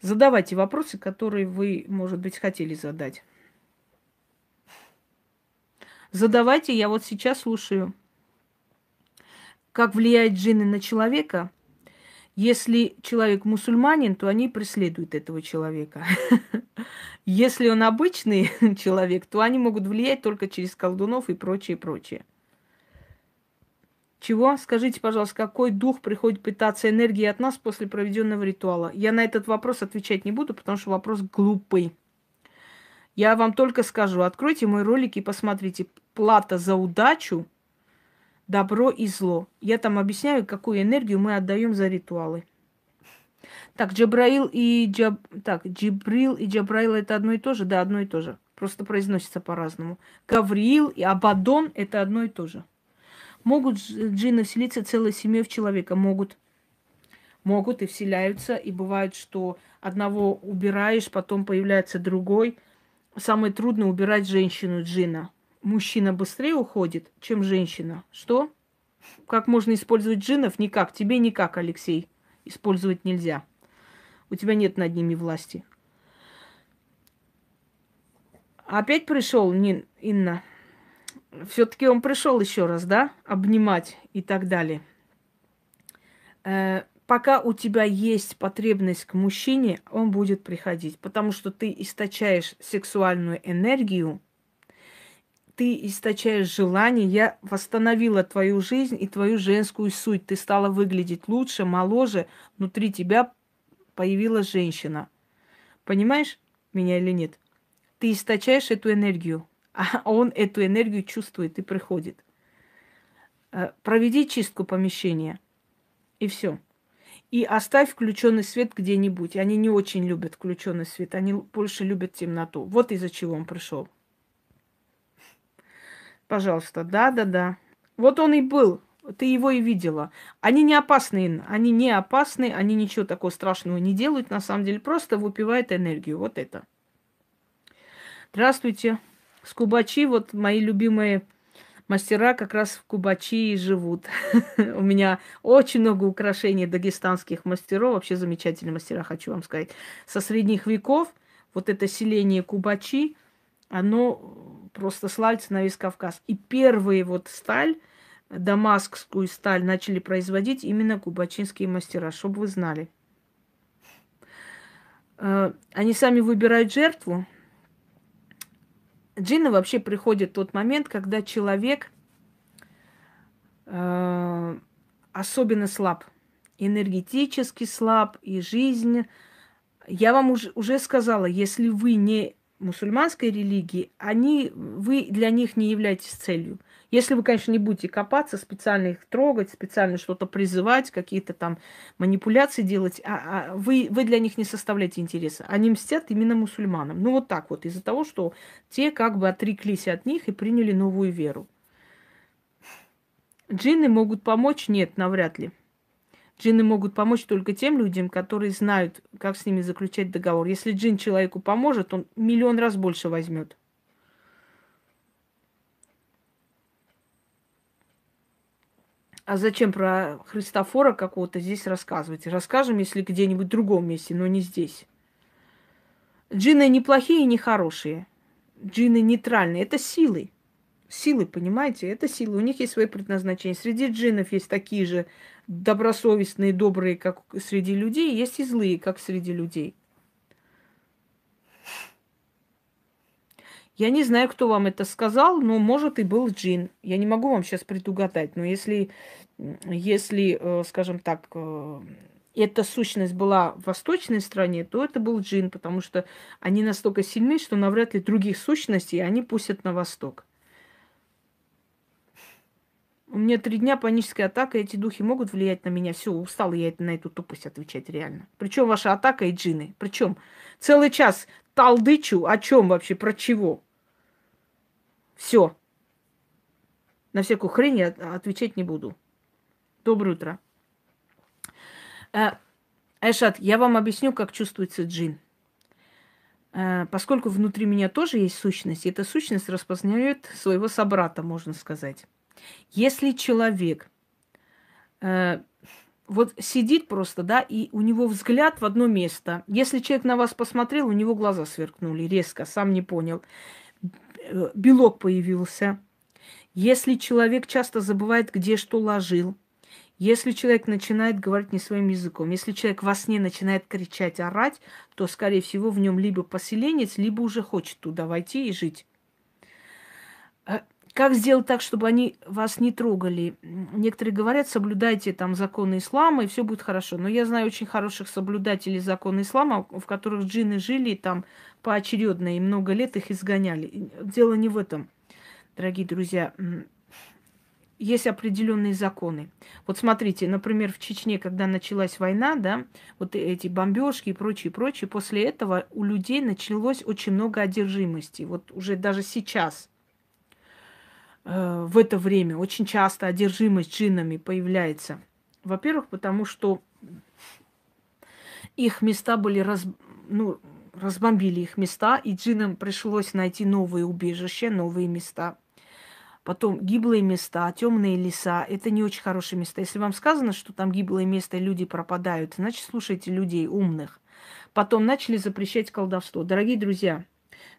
Задавайте вопросы, которые вы, может быть, хотели задать. Задавайте, я вот сейчас слушаю, как влияет джинны на человека. Если человек мусульманин, то они преследуют этого человека. Если он обычный человек, то они могут влиять только через колдунов и прочее, прочее. Чего? Скажите, пожалуйста, какой дух приходит питаться энергией от нас после проведенного ритуала? Я на этот вопрос отвечать не буду, потому что вопрос глупый. Я вам только скажу, откройте мой ролик и посмотрите. Плата за удачу добро и зло. Я там объясняю, какую энергию мы отдаем за ритуалы. Так, Джабраил и Джаб... Так, Джибрил и Джабраил это одно и то же? Да, одно и то же. Просто произносится по-разному. Гавриил и Абадон это одно и то же. Могут джинны вселиться целой семьей в человека? Могут. Могут и вселяются. И бывает, что одного убираешь, потом появляется другой. Самое трудное убирать женщину джина мужчина быстрее уходит, чем женщина. Что? Как можно использовать джинов? Никак. Тебе никак, Алексей. Использовать нельзя. У тебя нет над ними власти. Опять пришел Нин, Инна. Все-таки он пришел еще раз, да? Обнимать и так далее. Э, пока у тебя есть потребность к мужчине, он будет приходить, потому что ты источаешь сексуальную энергию – ты источаешь желание, я восстановила твою жизнь и твою женскую суть. Ты стала выглядеть лучше, моложе, внутри тебя появилась женщина. Понимаешь меня или нет? Ты источаешь эту энергию, а он эту энергию чувствует и приходит. Э, проведи чистку помещения, и все. И оставь включенный свет где-нибудь. Они не очень любят включенный свет, они больше любят темноту. Вот из-за чего он пришел. Пожалуйста, да-да-да. Вот он и был. Ты его и видела. Они не опасные, они не опасны, они ничего такого страшного не делают, на самом деле, просто выпивают энергию. Вот это. Здравствуйте. скубачи, вот мои любимые мастера как раз в Кубачи и живут. У меня очень много украшений дагестанских мастеров, вообще замечательные мастера, хочу вам сказать. Со средних веков вот это селение Кубачи, оно просто слальцы на весь Кавказ. И первые вот сталь, дамаскскую сталь начали производить именно кубачинские мастера, чтобы вы знали. Э, они сами выбирают жертву. Джинны вообще приходит тот момент, когда человек э, особенно слаб, энергетически слаб и жизнь. Я вам уже, уже сказала, если вы не мусульманской религии, они, вы для них не являетесь целью. Если вы, конечно, не будете копаться, специально их трогать, специально что-то призывать, какие-то там манипуляции делать, а, а вы, вы для них не составляете интереса. Они мстят именно мусульманам. Ну вот так вот, из-за того, что те как бы отреклись от них и приняли новую веру. Джинны могут помочь? Нет, навряд ли. Джинны могут помочь только тем людям, которые знают, как с ними заключать договор. Если джин человеку поможет, он миллион раз больше возьмет. А зачем про Христофора какого-то здесь рассказывать? Расскажем, если где-нибудь в другом месте, но не здесь. Джины не плохие и не хорошие. Джины нейтральные. Это силы силы, понимаете? Это силы, у них есть свое предназначение. Среди джинов есть такие же добросовестные, добрые, как среди людей, есть и злые, как среди людей. Я не знаю, кто вам это сказал, но, может, и был джин. Я не могу вам сейчас предугадать, но если, если э, скажем так, э, эта сущность была в восточной стране, то это был джин, потому что они настолько сильны, что навряд ли других сущностей они пустят на восток. У меня три дня паническая атака, эти духи могут влиять на меня. Все, устал я на эту тупость отвечать реально. Причем ваша атака и джины. Причем целый час талдычу о чем вообще, про чего. Все. На всякую хрень я отвечать не буду. Доброе утро. Э, Эшат, я вам объясню, как чувствуется джин. Э, поскольку внутри меня тоже есть сущность, эта сущность распознает своего собрата, можно сказать. Если человек э, вот сидит просто, да, и у него взгляд в одно место. Если человек на вас посмотрел, у него глаза сверкнули резко, сам не понял. Э, белок появился. Если человек часто забывает, где что ложил, если человек начинает говорить не своим языком, если человек во сне начинает кричать, орать, то, скорее всего, в нем либо поселенец, либо уже хочет туда войти и жить. Э, как сделать так, чтобы они вас не трогали? Некоторые говорят, соблюдайте там законы ислама, и все будет хорошо. Но я знаю очень хороших соблюдателей закона ислама, в которых джинны жили там поочередно, и много лет их изгоняли. Дело не в этом, дорогие друзья. Есть определенные законы. Вот смотрите, например, в Чечне, когда началась война, да, вот эти бомбежки и прочее, прочее, после этого у людей началось очень много одержимости. Вот уже даже сейчас – э, в это время очень часто одержимость джинами появляется. Во-первых, потому что их места были раз, ну, разбомбили их места, и джинам пришлось найти новые убежища, новые места. Потом гиблые места, темные леса. Это не очень хорошие места. Если вам сказано, что там гиблое место, и люди пропадают, значит, слушайте людей умных. Потом начали запрещать колдовство. Дорогие друзья,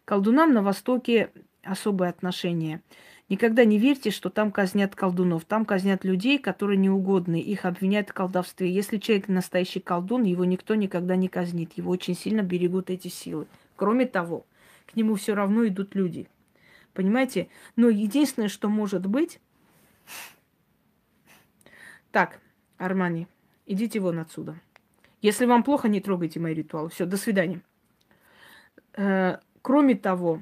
колдунам на Востоке особое отношение – Никогда не верьте, что там казнят колдунов. Там казнят людей, которые неугодны. Их обвиняют в колдовстве. Если человек настоящий колдун, его никто никогда не казнит. Его очень сильно берегут эти силы. Кроме того, к нему все равно идут люди. Понимаете? Но единственное, что может быть... Так, Армани, идите вон отсюда. Если вам плохо, не трогайте мои ритуалы. Все, до свидания. Э, кроме того,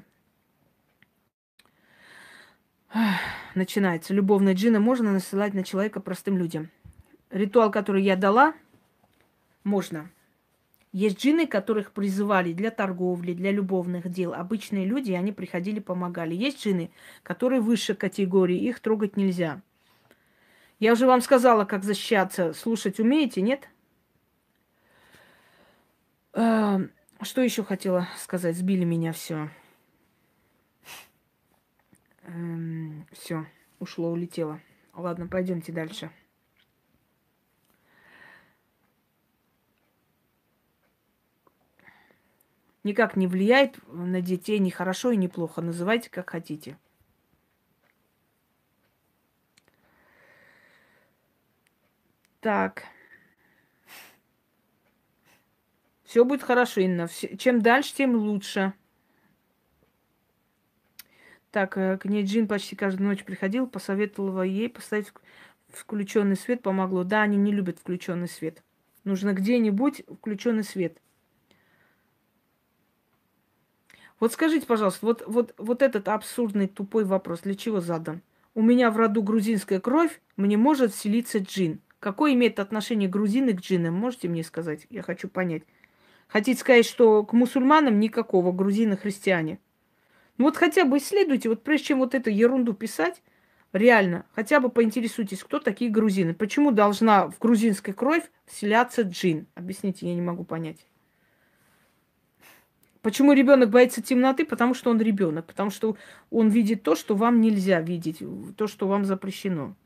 начинается. Любовные джины можно насылать на человека простым людям. Ритуал, который я дала, можно. Есть джины, которых призывали для торговли, для любовных дел. Обычные люди, они приходили, помогали. Есть джины, которые выше категории, их трогать нельзя. Я уже вам сказала, как защищаться. Слушать умеете, нет? Эм, что еще хотела сказать? Сбили меня все. Эм, все, ушло, улетело. Ладно, пойдемте дальше. Никак не влияет на детей ни хорошо и ни плохо. Называйте как хотите. Так. Все будет хорошо, Инна. Чем дальше, тем лучше. Так, э, к ней Джин почти каждую ночь приходил, посоветовала ей поставить включенный свет, помогло. Да, они не любят включенный свет. Нужно где-нибудь включенный свет. Вот скажите, пожалуйста, вот, вот, вот этот абсурдный тупой вопрос для чего задан? У меня в роду грузинская кровь, мне может селиться джин. Какое имеет отношение грузины к джинам? Можете мне сказать? Я хочу понять. Хотите сказать, что к мусульманам никакого, грузины христиане – ну вот хотя бы исследуйте, вот прежде чем вот эту ерунду писать, реально, хотя бы поинтересуйтесь, кто такие грузины. Почему должна в грузинской кровь вселяться джин? Объясните, я не могу понять. Почему ребенок боится темноты? Потому что он ребенок, потому что он видит то, что вам нельзя видеть, то, что вам запрещено.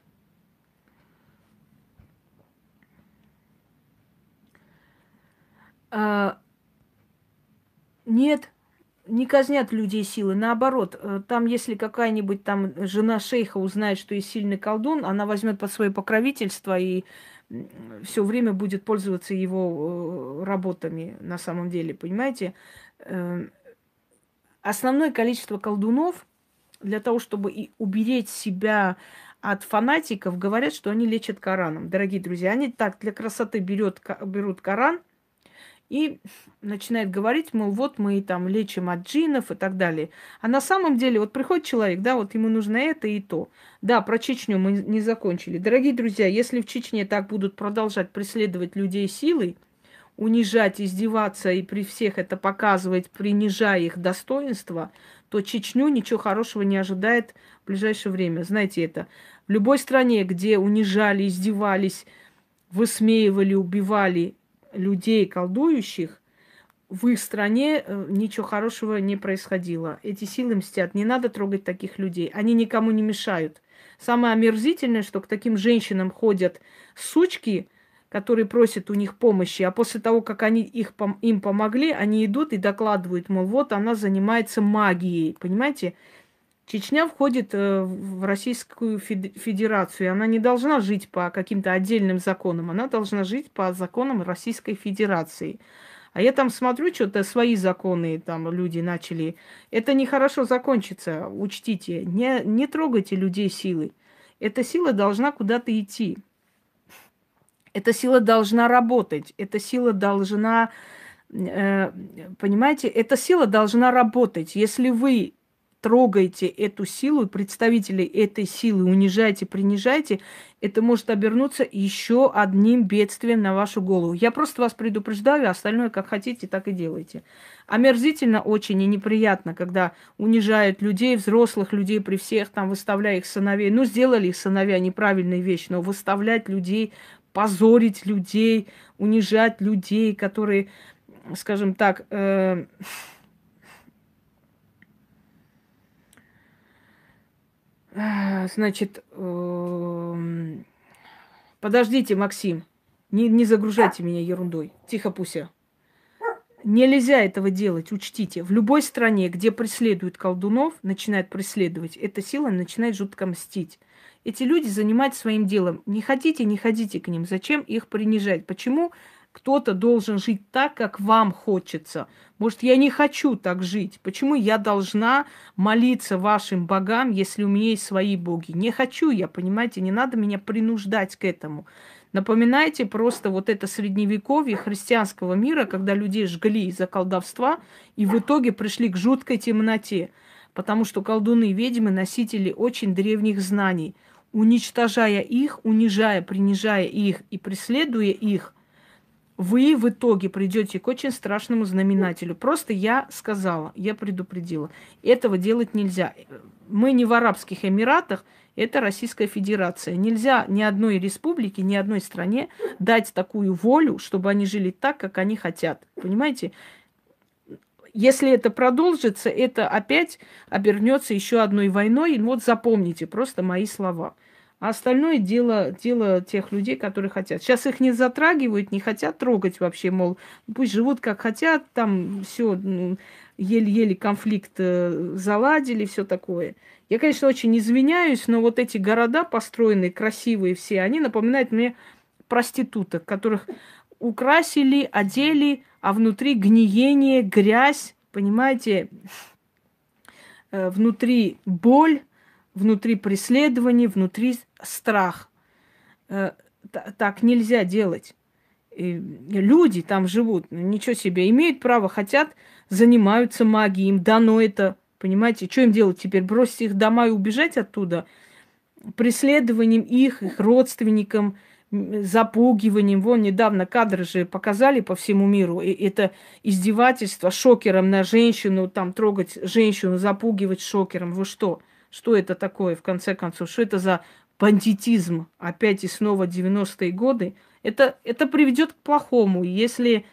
А, нет, не казнят людей силы. Наоборот, э, там, если какая-нибудь там жена шейха узнает, что есть сильный колдун, она возьмет под свое покровительство и все время будет пользоваться его э, работами на самом деле, понимаете? Эм, основное количество колдунов для того, чтобы и уберечь себя от фанатиков, говорят, что они лечат Кораном. Дорогие друзья, они так для красоты берет, берут Коран – и начинает говорить, мол, вот мы там лечим от джинов и так далее. А на самом деле, вот приходит человек, да, вот ему нужно это и то. Да, про Чечню мы не закончили. Дорогие друзья, если в Чечне так будут продолжать преследовать людей силой, унижать, издеваться и при всех это показывать, принижая их достоинство, то Чечню ничего хорошего не ожидает в ближайшее время. Знаете это. В любой стране, где унижали, издевались, высмеивали, убивали людей, колдующих, в их стране э, ничего хорошего не происходило. Эти силы мстят. Не надо трогать таких людей. Они никому не мешают. Самое омерзительное, что к таким женщинам ходят сучки, которые просят у них помощи, а после того, как они их, им помогли, они идут и докладывают, мол, вот она занимается магией, понимаете? Чечня входит э, в Российскую Федерацию, и она не должна жить по каким-то отдельным законам, она должна жить по законам Российской Федерации. А я там смотрю, что-то свои законы там люди начали. Это нехорошо закончится, учтите. Не, не трогайте людей силы. Эта сила должна куда-то идти. Эта сила должна работать. Эта сила должна... Э, понимаете, эта сила должна работать. Если вы Трогаете эту силу, представителей этой силы унижаете, принижаете, это может обернуться еще одним бедствием на вашу голову. Я просто вас предупреждаю, остальное как хотите, так и делайте. Омерзительно очень и неприятно, когда унижают людей, взрослых людей при всех, там выставляя их сыновей. Ну, сделали их сыновья неправильные вещи, но выставлять людей, позорить людей, унижать людей, которые, скажем так, э- Э, значит, эм, подождите, Максим, не, не загружайте меня ерундой. Тихо, Пуся. Нельзя этого делать, учтите. В любой стране, где преследуют колдунов, начинают преследовать, эта сила начинает жутко мстить. Эти люди занимаются своим делом. Не ходите, не ходите к ним. Зачем их принижать? Почему кто-то должен жить так, как вам хочется. Может, я не хочу так жить. Почему я должна молиться вашим богам, если у меня есть свои боги? Не хочу я, понимаете, не надо меня принуждать к этому. Напоминайте просто вот это средневековье христианского мира, когда людей жгли из-за колдовства и в итоге пришли к жуткой темноте, потому что колдуны и ведьмы носители очень древних знаний. Уничтожая их, унижая, принижая их и преследуя их, вы в итоге придете к очень страшному знаменателю. Просто я сказала, я предупредила. Этого делать нельзя. Мы не в Арабских Эмиратах, это Российская Федерация. Нельзя ни одной республике, ни одной стране дать такую волю, чтобы они жили так, как они хотят. Понимаете? Если это продолжится, это опять обернется еще одной войной. И вот запомните просто мои слова – а остальное дело, дело тех людей, которые хотят. Сейчас их не затрагивают, не хотят трогать вообще, мол, ну, пусть живут как хотят, там все ну, еле-еле конфликт э, заладили, все такое. Я, конечно, очень извиняюсь, но вот эти города построенные, красивые все, они напоминают мне проституток, которых украсили, одели, а внутри гниение, грязь, понимаете, э, внутри боль, внутри преследование, внутри страх. Э, так нельзя делать. И люди там живут, ну, ничего себе, имеют право, хотят, занимаются магией, им дано это, понимаете, что им делать теперь, бросить их дома и убежать оттуда, преследованием их, их родственникам, запугиванием. Вон недавно кадры же показали по всему миру. И это издевательство шокером на женщину, там трогать женщину, запугивать шокером. Вы что? Что это такое, в конце концов? Что это за бандитизм опять и снова 90-е годы, это, это приведет к плохому. Если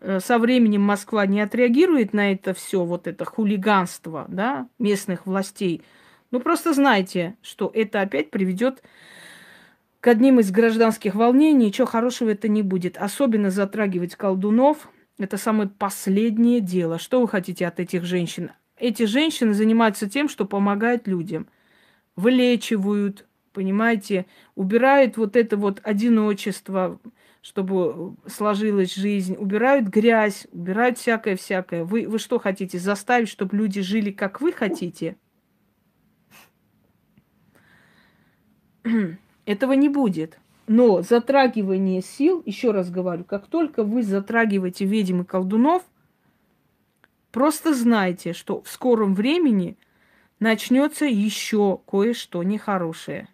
э, со временем Москва не отреагирует на это все, вот это хулиганство да, местных властей, ну просто знайте, что это опять приведет к одним из гражданских волнений, ничего хорошего это не будет. Особенно затрагивать колдунов – это самое последнее дело. Что вы хотите от этих женщин? Эти женщины занимаются тем, что помогают людям. Вылечивают, Понимаете, убирают вот это вот одиночество, чтобы сложилась жизнь, убирают грязь, убирают всякое-всякое. Вы, вы что хотите? Заставить, чтобы люди жили, как вы хотите? Этого не будет. Но затрагивание сил, еще раз говорю, как только вы затрагиваете ведьм и колдунов, просто знайте, что в скором времени начнется еще кое-что нехорошее.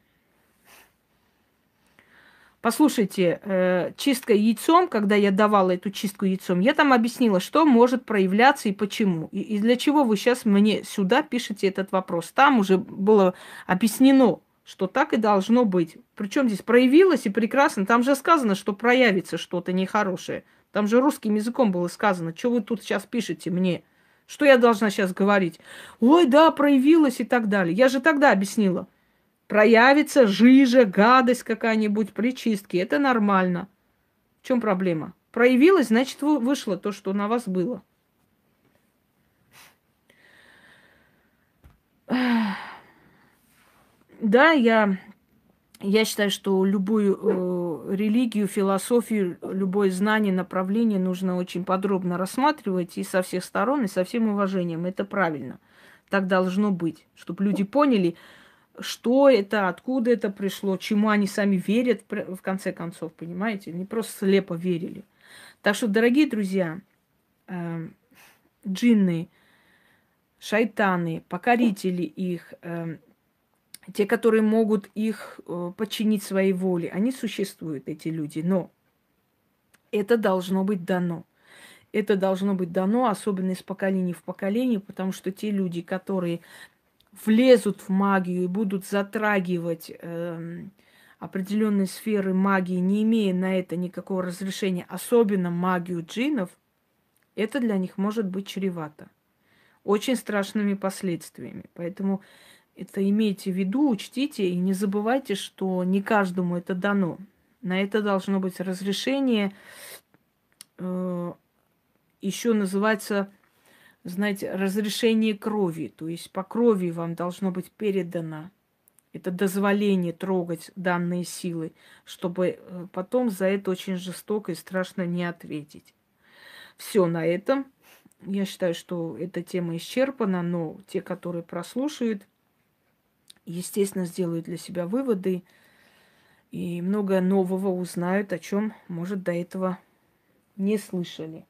Послушайте, э, чистка яйцом, когда я давала эту чистку яйцом, я там объяснила, что может проявляться и почему. И, и для чего вы сейчас мне сюда пишете этот вопрос. Там уже было объяснено, что так и должно быть. Причем здесь проявилось и прекрасно. Там же сказано, что проявится что-то нехорошее. Там же русским языком было сказано, что вы тут сейчас пишете мне. Что я должна сейчас говорить? Ой, да, проявилось и так далее. Я же тогда объяснила проявится жижа, гадость какая-нибудь при чистке. Это нормально. В чем проблема? Проявилось, значит, вышло то, что на вас было. Да, я, я считаю, что любую э, религию, философию, любое знание, направление нужно очень подробно рассматривать и со всех сторон, и со всем уважением. Это правильно. Так должно быть, чтобы люди поняли, что это, откуда это пришло, чему они сами верят, в конце концов, понимаете? Не просто слепо верили. Так что, дорогие друзья, э, джинны, шайтаны, покорители их, э, те, которые могут их э, подчинить своей воле, они существуют, эти люди, но это должно быть дано. Это должно быть дано, особенно из поколения в поколение, потому что те люди, которые влезут в магию и будут затрагивать э, определенные сферы магии, не имея на это никакого разрешения, особенно магию джинов, это для них может быть чревато. Очень страшными последствиями. Поэтому это имейте в виду, учтите и не забывайте, что не каждому это дано. На это должно быть разрешение. Э, еще называется знаете, разрешение крови, то есть по крови вам должно быть передано это дозволение трогать данные силы, чтобы э, потом за это очень жестоко и страшно не ответить. Все на этом. Я считаю, что эта тема исчерпана, но те, которые прослушают, естественно, сделают для себя выводы и много нового узнают, о чем, может, до этого не слышали.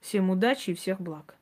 Всем удачи и всех благ!